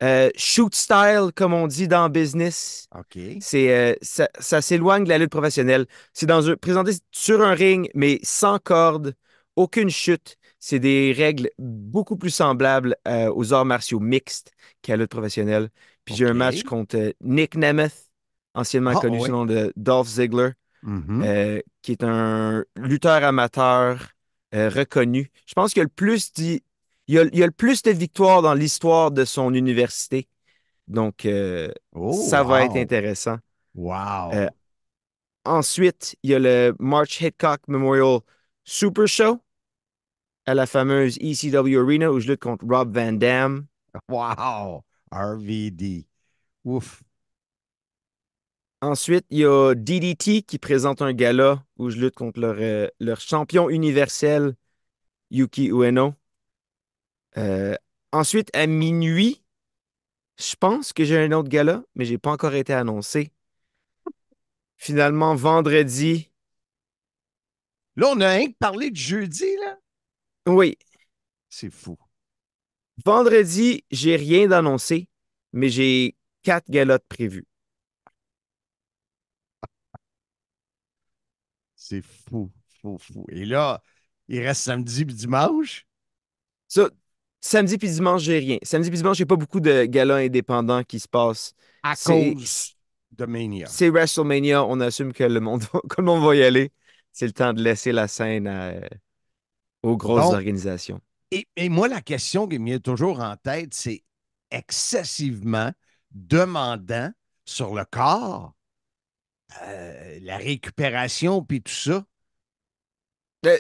euh, shoot style, comme on dit dans business. OK. C'est, euh, ça, ça s'éloigne de la lutte professionnelle. C'est dans un, présenté sur un ring, mais sans corde, aucune chute c'est des règles beaucoup plus semblables euh, aux arts martiaux mixtes qu'à l'autre professionnel. Puis j'ai un match contre euh, Nick Nemeth, anciennement ah, connu sous le nom de Dolph Ziggler, mm-hmm. euh, qui est un lutteur amateur reconnu. Je pense qu'il a le plus Il a, a, le plus de victoires dans l'histoire de son université. Donc, oh, ça va être intéressant. Wow. ensuite, il y a le March Hitchcock Memorial Super Show à la fameuse ECW Arena où je lutte contre Rob Van Dam. Wow! RVD. Ouf. Ensuite, il y a DDT qui présente un gala où je lutte contre leur, euh, champion universel, Yuki Ueno. Euh, ensuite, à minuit, je pense que j'ai un autre gala, mais j'ai pas encore été annoncé. Finalement, vendredi. Là, on a rien que parlé de jeudi, là. Oui. C'est fou. Vendredi, j'ai rien d'annoncé, mais j'ai quatre galottes prévues. C'est fou, fou, fou. Et là, il reste samedi puis dimanche? Ça, samedi puis dimanche, j'ai rien. Samedi puis dimanche, j'ai pas beaucoup de galas indépendants qui se passent. À cause de Mania. C'est WrestleMania. On assume que le monde, que le monde va y aller. C'est le temps de laisser la scène à aux grosses organisations. Et, moi, la question qui est toujours en tête, c'est excessivement demandant sur le corps, euh, la récupération, puis tout ça. Euh,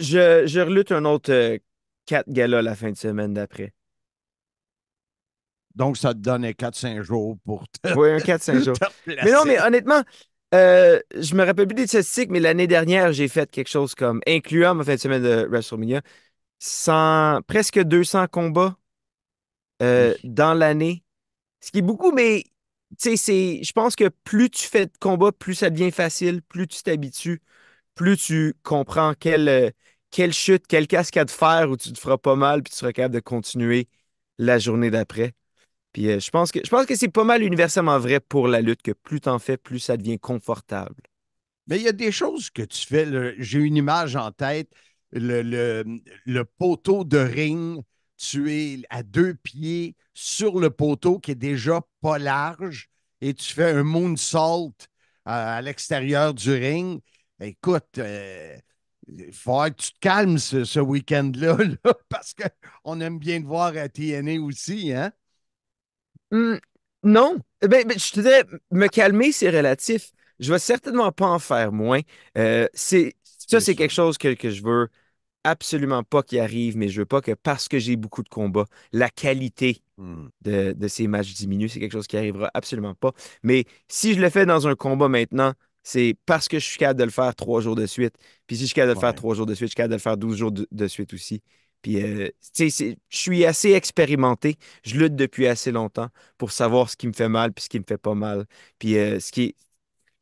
je, je, relute un autre 4 euh, quatre galas la fin de semaine d'après. Donc, ça te donnait 4-5 jours pour te. Oui, un 4-5 jours. Mais non, mais honnêtement, euh, je me rappelle plus des statistiques, mais l'année dernière, j'ai fait quelque chose comme, incluant ma fin de semaine de WrestleMania, presque 200 combats euh, dans l'année. Ce qui est beaucoup, mais je pense que plus tu fais de combats, plus ça devient facile, plus tu t'habitues, plus tu comprends quelle, euh, quelle chute, quelle cascade faire où tu te feras pas mal, puis tu seras capable de continuer la journée d'après. Euh, je pense que je pense que c'est pas mal universellement vrai pour la lutte que plus t'en fais, plus ça devient confortable. Mais il y a des choses que tu fais. j'ai une image en tête. Le, poteau de ring, tu es à deux pieds sur le poteau qui est déjà pas large et tu fais un moonsault à, euh, à l'extérieur du ring. Écoute, euh, il faut que tu te calmes ce, week-end-là là, parce qu'on aime bien te voir à TNA aussi, hein? Mmh, non. Eh ben, ben, je te dirais, me calmer, c'est relatif. Je ne vais certainement pas en faire moins. Euh, c'est, ça, c'est quelque chose que, que je veux absolument pas qu'il arrive, mais je veux pas que parce que j'ai beaucoup de combats, la qualité mmh. de, ces matchs diminue. C'est quelque chose qui arrivera absolument pas. Mais si je le fais dans un combat maintenant, c'est parce que je suis capable de le faire trois jours de suite. Puis si je suis capable de le faire trois jours de suite, je suis capable de le faire douze jours de suite aussi. Puis, euh, tu sais, je suis assez expérimenté. Je lutte depuis assez longtemps pour savoir ce qui me fait mal puis ce qui me fait pas mal. Puis, euh, ce qui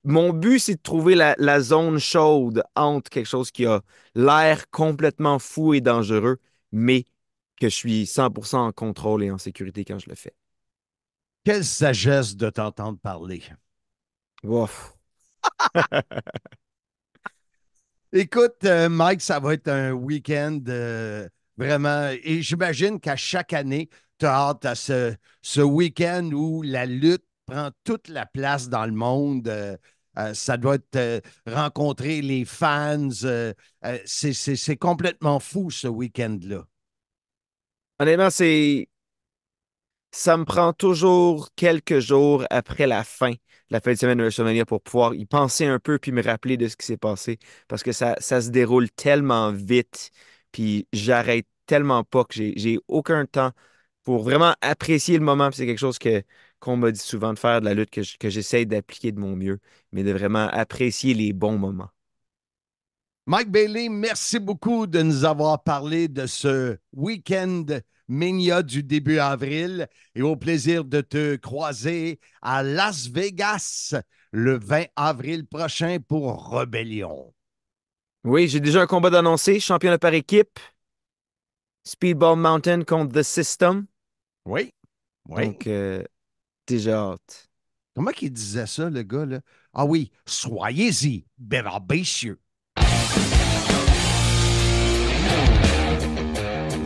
Mon but, c'est de trouver la, zone chaude entre quelque chose qui a l'air complètement fou et dangereux, mais que je suis 100% en contrôle et en sécurité quand je le fais. Quelle sagesse de t'entendre parler. Ouf. Écoute, euh, Mike, ça va être un week-end Vraiment. Et j'imagine qu'à chaque année, tu as hâte à ce, ce week-end où la lutte prend toute la place dans le monde. Euh, euh, ça doit être euh, rencontrer les fans. c'est complètement fou ce week-end-là. Honnêtement, c'est. Ça me prend toujours quelques jours après la fin la fin de semaine de WrestleMania pour pouvoir y penser un peu puis me rappeler de ce qui s'est passé parce que ça, ça se déroule tellement vite puis j'arrête tellement pas que j'ai aucun temps pour vraiment apprécier le moment. C'est quelque chose qu'on m'a dit souvent de faire de la lutte, que j'essaie d'appliquer de mon mieux, mais de vraiment apprécier les bons moments. Mike Bailey, merci beaucoup de nous avoir parlé de ce week-end Minia du début avril et au plaisir de te croiser à Las Vegas le 20 avril prochain pour Rebellion. Oui, j'ai déjà un combat d'annoncé, championnat par équipe. Speedball Mountain contre The System. Oui. Donc, déjà euh, hâte. Comment qu'il disait ça, le gars, là? Ah oui, soyez-y, bérabécieux.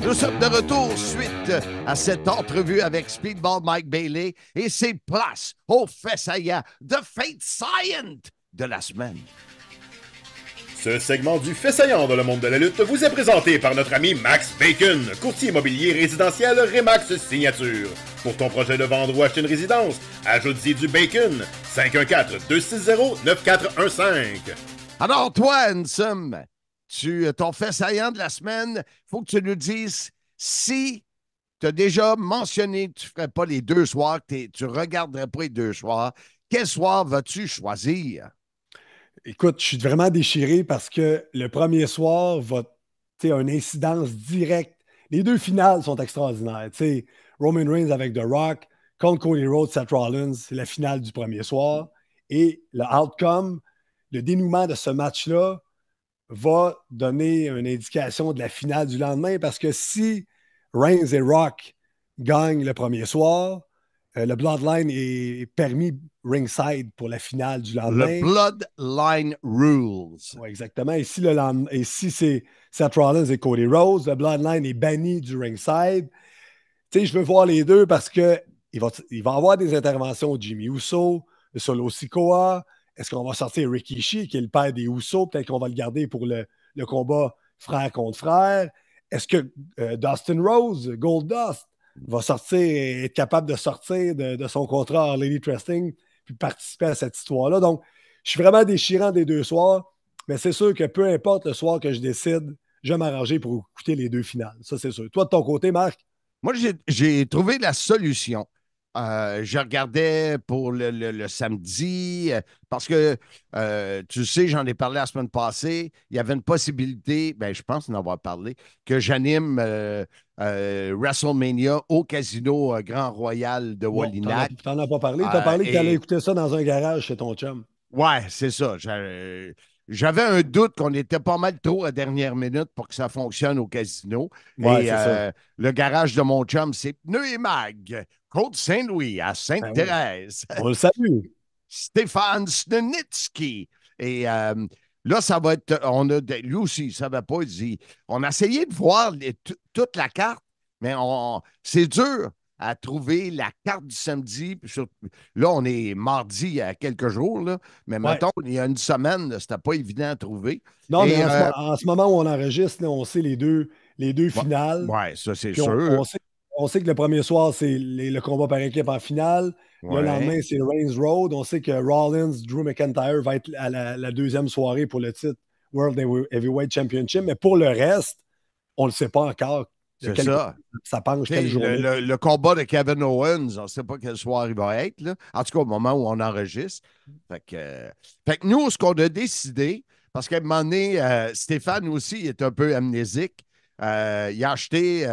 Nous sommes de retour suite à cette entrevue avec Speedball Mike Bailey et ses places au fessaya de Fate Science de la semaine. Ce segment du fait saillant dans le monde de la lutte vous est présenté par notre ami Max Bacon, courtier immobilier résidentiel Remax Signature. Pour ton projet de vendre ou acheter une résidence, ajoute-y du bacon. 514-260-9415. Alors toi, Ansem, tu, euh, ton fait saillant de la semaine, faut que tu nous dises si tu as déjà mentionné que tu ne ferais pas les deux soirs, que tu ne regarderais pas les deux soirs, quel soir vas-tu choisir? Écoute, je suis vraiment déchiré parce que le premier soir va une incidence directe. Les deux finales sont extraordinaires. sais, Roman Reigns avec The Rock contre Cody Rhodes, Seth Rollins, c'est la finale du premier soir. Et le outcome, le dénouement de ce match-là va donner une indication de la finale du lendemain parce que si Reigns et Rock gagnent le premier soir, euh, le Bloodline est permis ringside pour la finale du lendemain. Le Bloodline Rules. Oui, exactement. Et si, le et si c'est Seth Rollins et Cody Rose, le Bloodline est banni du ringside. Tu sais, je veux voir les deux parce qu'il va, il va avoir des interventions Jimmy Uso, le Solo Sikoa. Est-ce qu'on va sortir Rikishi, qui est le père des Uso? Peut-être qu'on va le garder pour le, combat frère contre frère. Est-ce que euh, Dustin Rose, Gold Dust, va sortir, être capable de sortir de, son contrat à Lady Trusting puis participer à cette histoire-là. Donc, je suis vraiment déchirant des deux soirs, mais c'est sûr que peu importe le soir que je décide, je vais m'arranger pour écouter les deux finales. Ça, c'est sûr. Toi, de ton côté, Marc? Moi, j'ai trouvé la solution. Euh, je regardais pour le, samedi euh, parce que euh, tu sais, j'en ai parlé la semaine passée. Il y avait une possibilité, ben, je pense en avoir parlé, que j'anime WrestleMania au casino Grand Royal de Wallinac. Tu n'en as pas parlé. Tu as parlé que tu allais écouter ça dans un garage chez ton chum. Ouais, c'est ça. J'avais un doute qu'on était pas mal tôt à dernière minute pour que ça fonctionne au casino. le garage de mon chum, c'est pneu et mag. Côte-Saint-Louis, à ben Sainte-Thérèse. On le salue. Stéphane Snenitsky. Et euh, là, ça va être. On a, lui aussi, ça ne pas. être... on a essayé de voir toute la carte, mais c'est dur à trouver la carte du samedi. là, on est mardi il y a quelques jours, mais maintenant mettons, il y a une semaine, c'était pas évident à trouver. Non, mais euh, en, ce, moment où on enregistre, on sait les deux, les deux finales. Oui, ouais, ça, c'est sûr on sait que le premier soir, c'est le combat par équipe en finale. Le lendemain, c'est Reigns Road. On sait que Rollins, Drew McIntyre va être à la, deuxième soirée pour le titre World Heavyweight Championship. Mais pour le reste, on ne le sait pas encore. C'est ça. Ça penche Le, combat de Kevin Owens, on ne sait pas quel soir il va être. En tout cas, au moment où on enregistre. Euh, fait que, nous, ce qu'on a décidé, parce qu'à un moment donné, euh, Stéphane aussi est un peu amnésique. Euh, il a acheté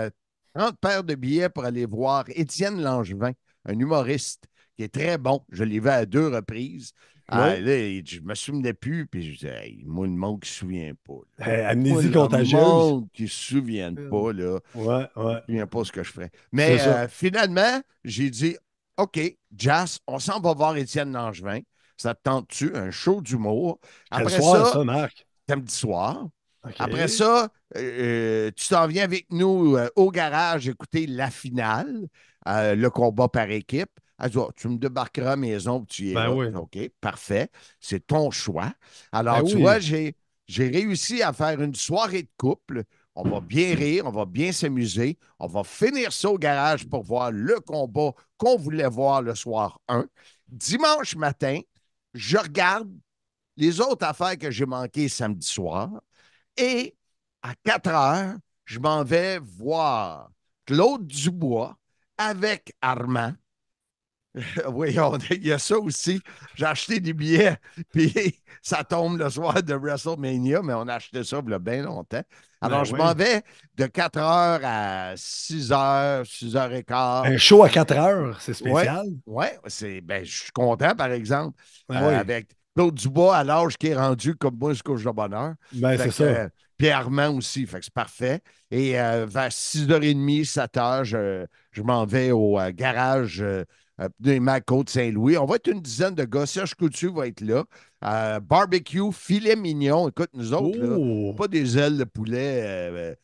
30 paire de billets pour aller voir Étienne Langevin, un humoriste qui est très bon. Je l'ai vu à deux reprises. Je Ah, là, je me souvenais plus, puis je disais, moi, le monde qui ne se souvient pas. amnésie contagieuse. Le monde qui ne se souvient pas, là. Eh, ouais, ouais. Je ne pas ce que je ferais. Mais euh, finalement, j'ai dit, OK, Jazz, on s'en va voir Étienne Langevin. Ça te tente-tu? Un show d'humour. Après soir, ça, ça Marc? Samedi soir. Après ça, euh, tu t'en viens avec nous euh, au garage écouter la finale, euh, le combat par équipe. Oh, tu me débarqueras à maison, tu y es. Ben OK, parfait. C'est ton choix. Alors, ben tu vois, j'ai réussi à faire une soirée de couple. On va bien rire, on va bien s'amuser. On va finir ça au garage pour voir le combat qu'on voulait voir le soir 1. Dimanche matin, je regarde les autres affaires que j'ai manquées samedi soir. Et à 4 heures, je m'en vais voir Claude Dubois avec Armand. Oui, il y a ça aussi. J'ai acheté des billets, puis ça tombe le soir de WrestleMania, mais on a acheté ça il y bien longtemps. Alors, ben je m'en vais de 4 heures à 6 heures, 6 h et quart. Un show à 4 heures, c'est spécial. Oui, ouais, ben, je suis content, par exemple, ben avec du Dubois, à l'âge qui est rendu, comme moi, jusqu'au de bonheur. Ben, c'est ça. Euh, Armand aussi, fait que c'est parfait. Et euh, vers 6h30, 7h, je, m'en vais au euh, garage des Côte Saint-Louis. On va être une dizaine de gars. Serge Coutu va être là. barbecue, filet mignon. Écoute, nous autres, oh! pas des ailes de poulet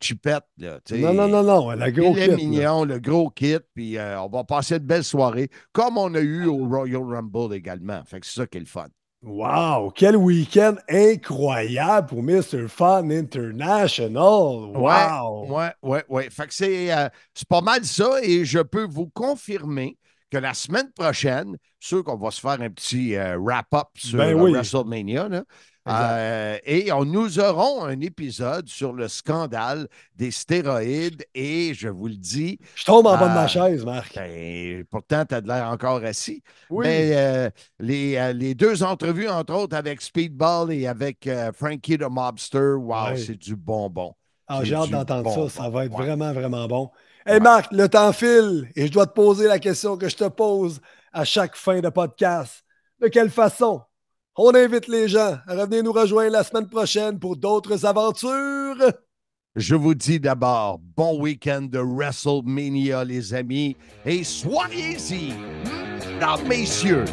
chipette. Euh, là, non, non, non, non, la gros kit. mignon, le gros kit, puis euh, on va passer de belle soirée, comme on a eu au Royal Rumble également. Fait que c'est ça qui est le fun. Wow! Quel week-end incroyable pour Mr. Fun International! Wow! Ouais, ouais, ouais. Fait que euh, c'est pas mal ça et je peux vous confirmer que la semaine prochaine, sûr qu'on va se faire un petit wrap-up ben sur WrestleMania, là, euh, et on, nous aurons un épisode sur le scandale des stéroïdes. Et je vous le dis. Je tombe en bas de ma euh, chaise, Marc. Ben, pourtant, tu as de l'air encore assis. Oui. Mais euh, les, deux entrevues, entre autres, avec Speedball et avec Frankie the Mobster, wow, c'est du bonbon. Ah, j'ai hâte d'entendre ça. ça va être vraiment, vraiment bon. Hey Marc, le temps file et je dois te poser la question que je te pose à chaque fin de podcast. De quelle façon on invite les gens à revenir nous rejoindre la semaine prochaine pour d'autres aventures. Je vous dis d'abord bon week-end de WrestleMania, les amis, et soyez-y, mesdames, messieurs.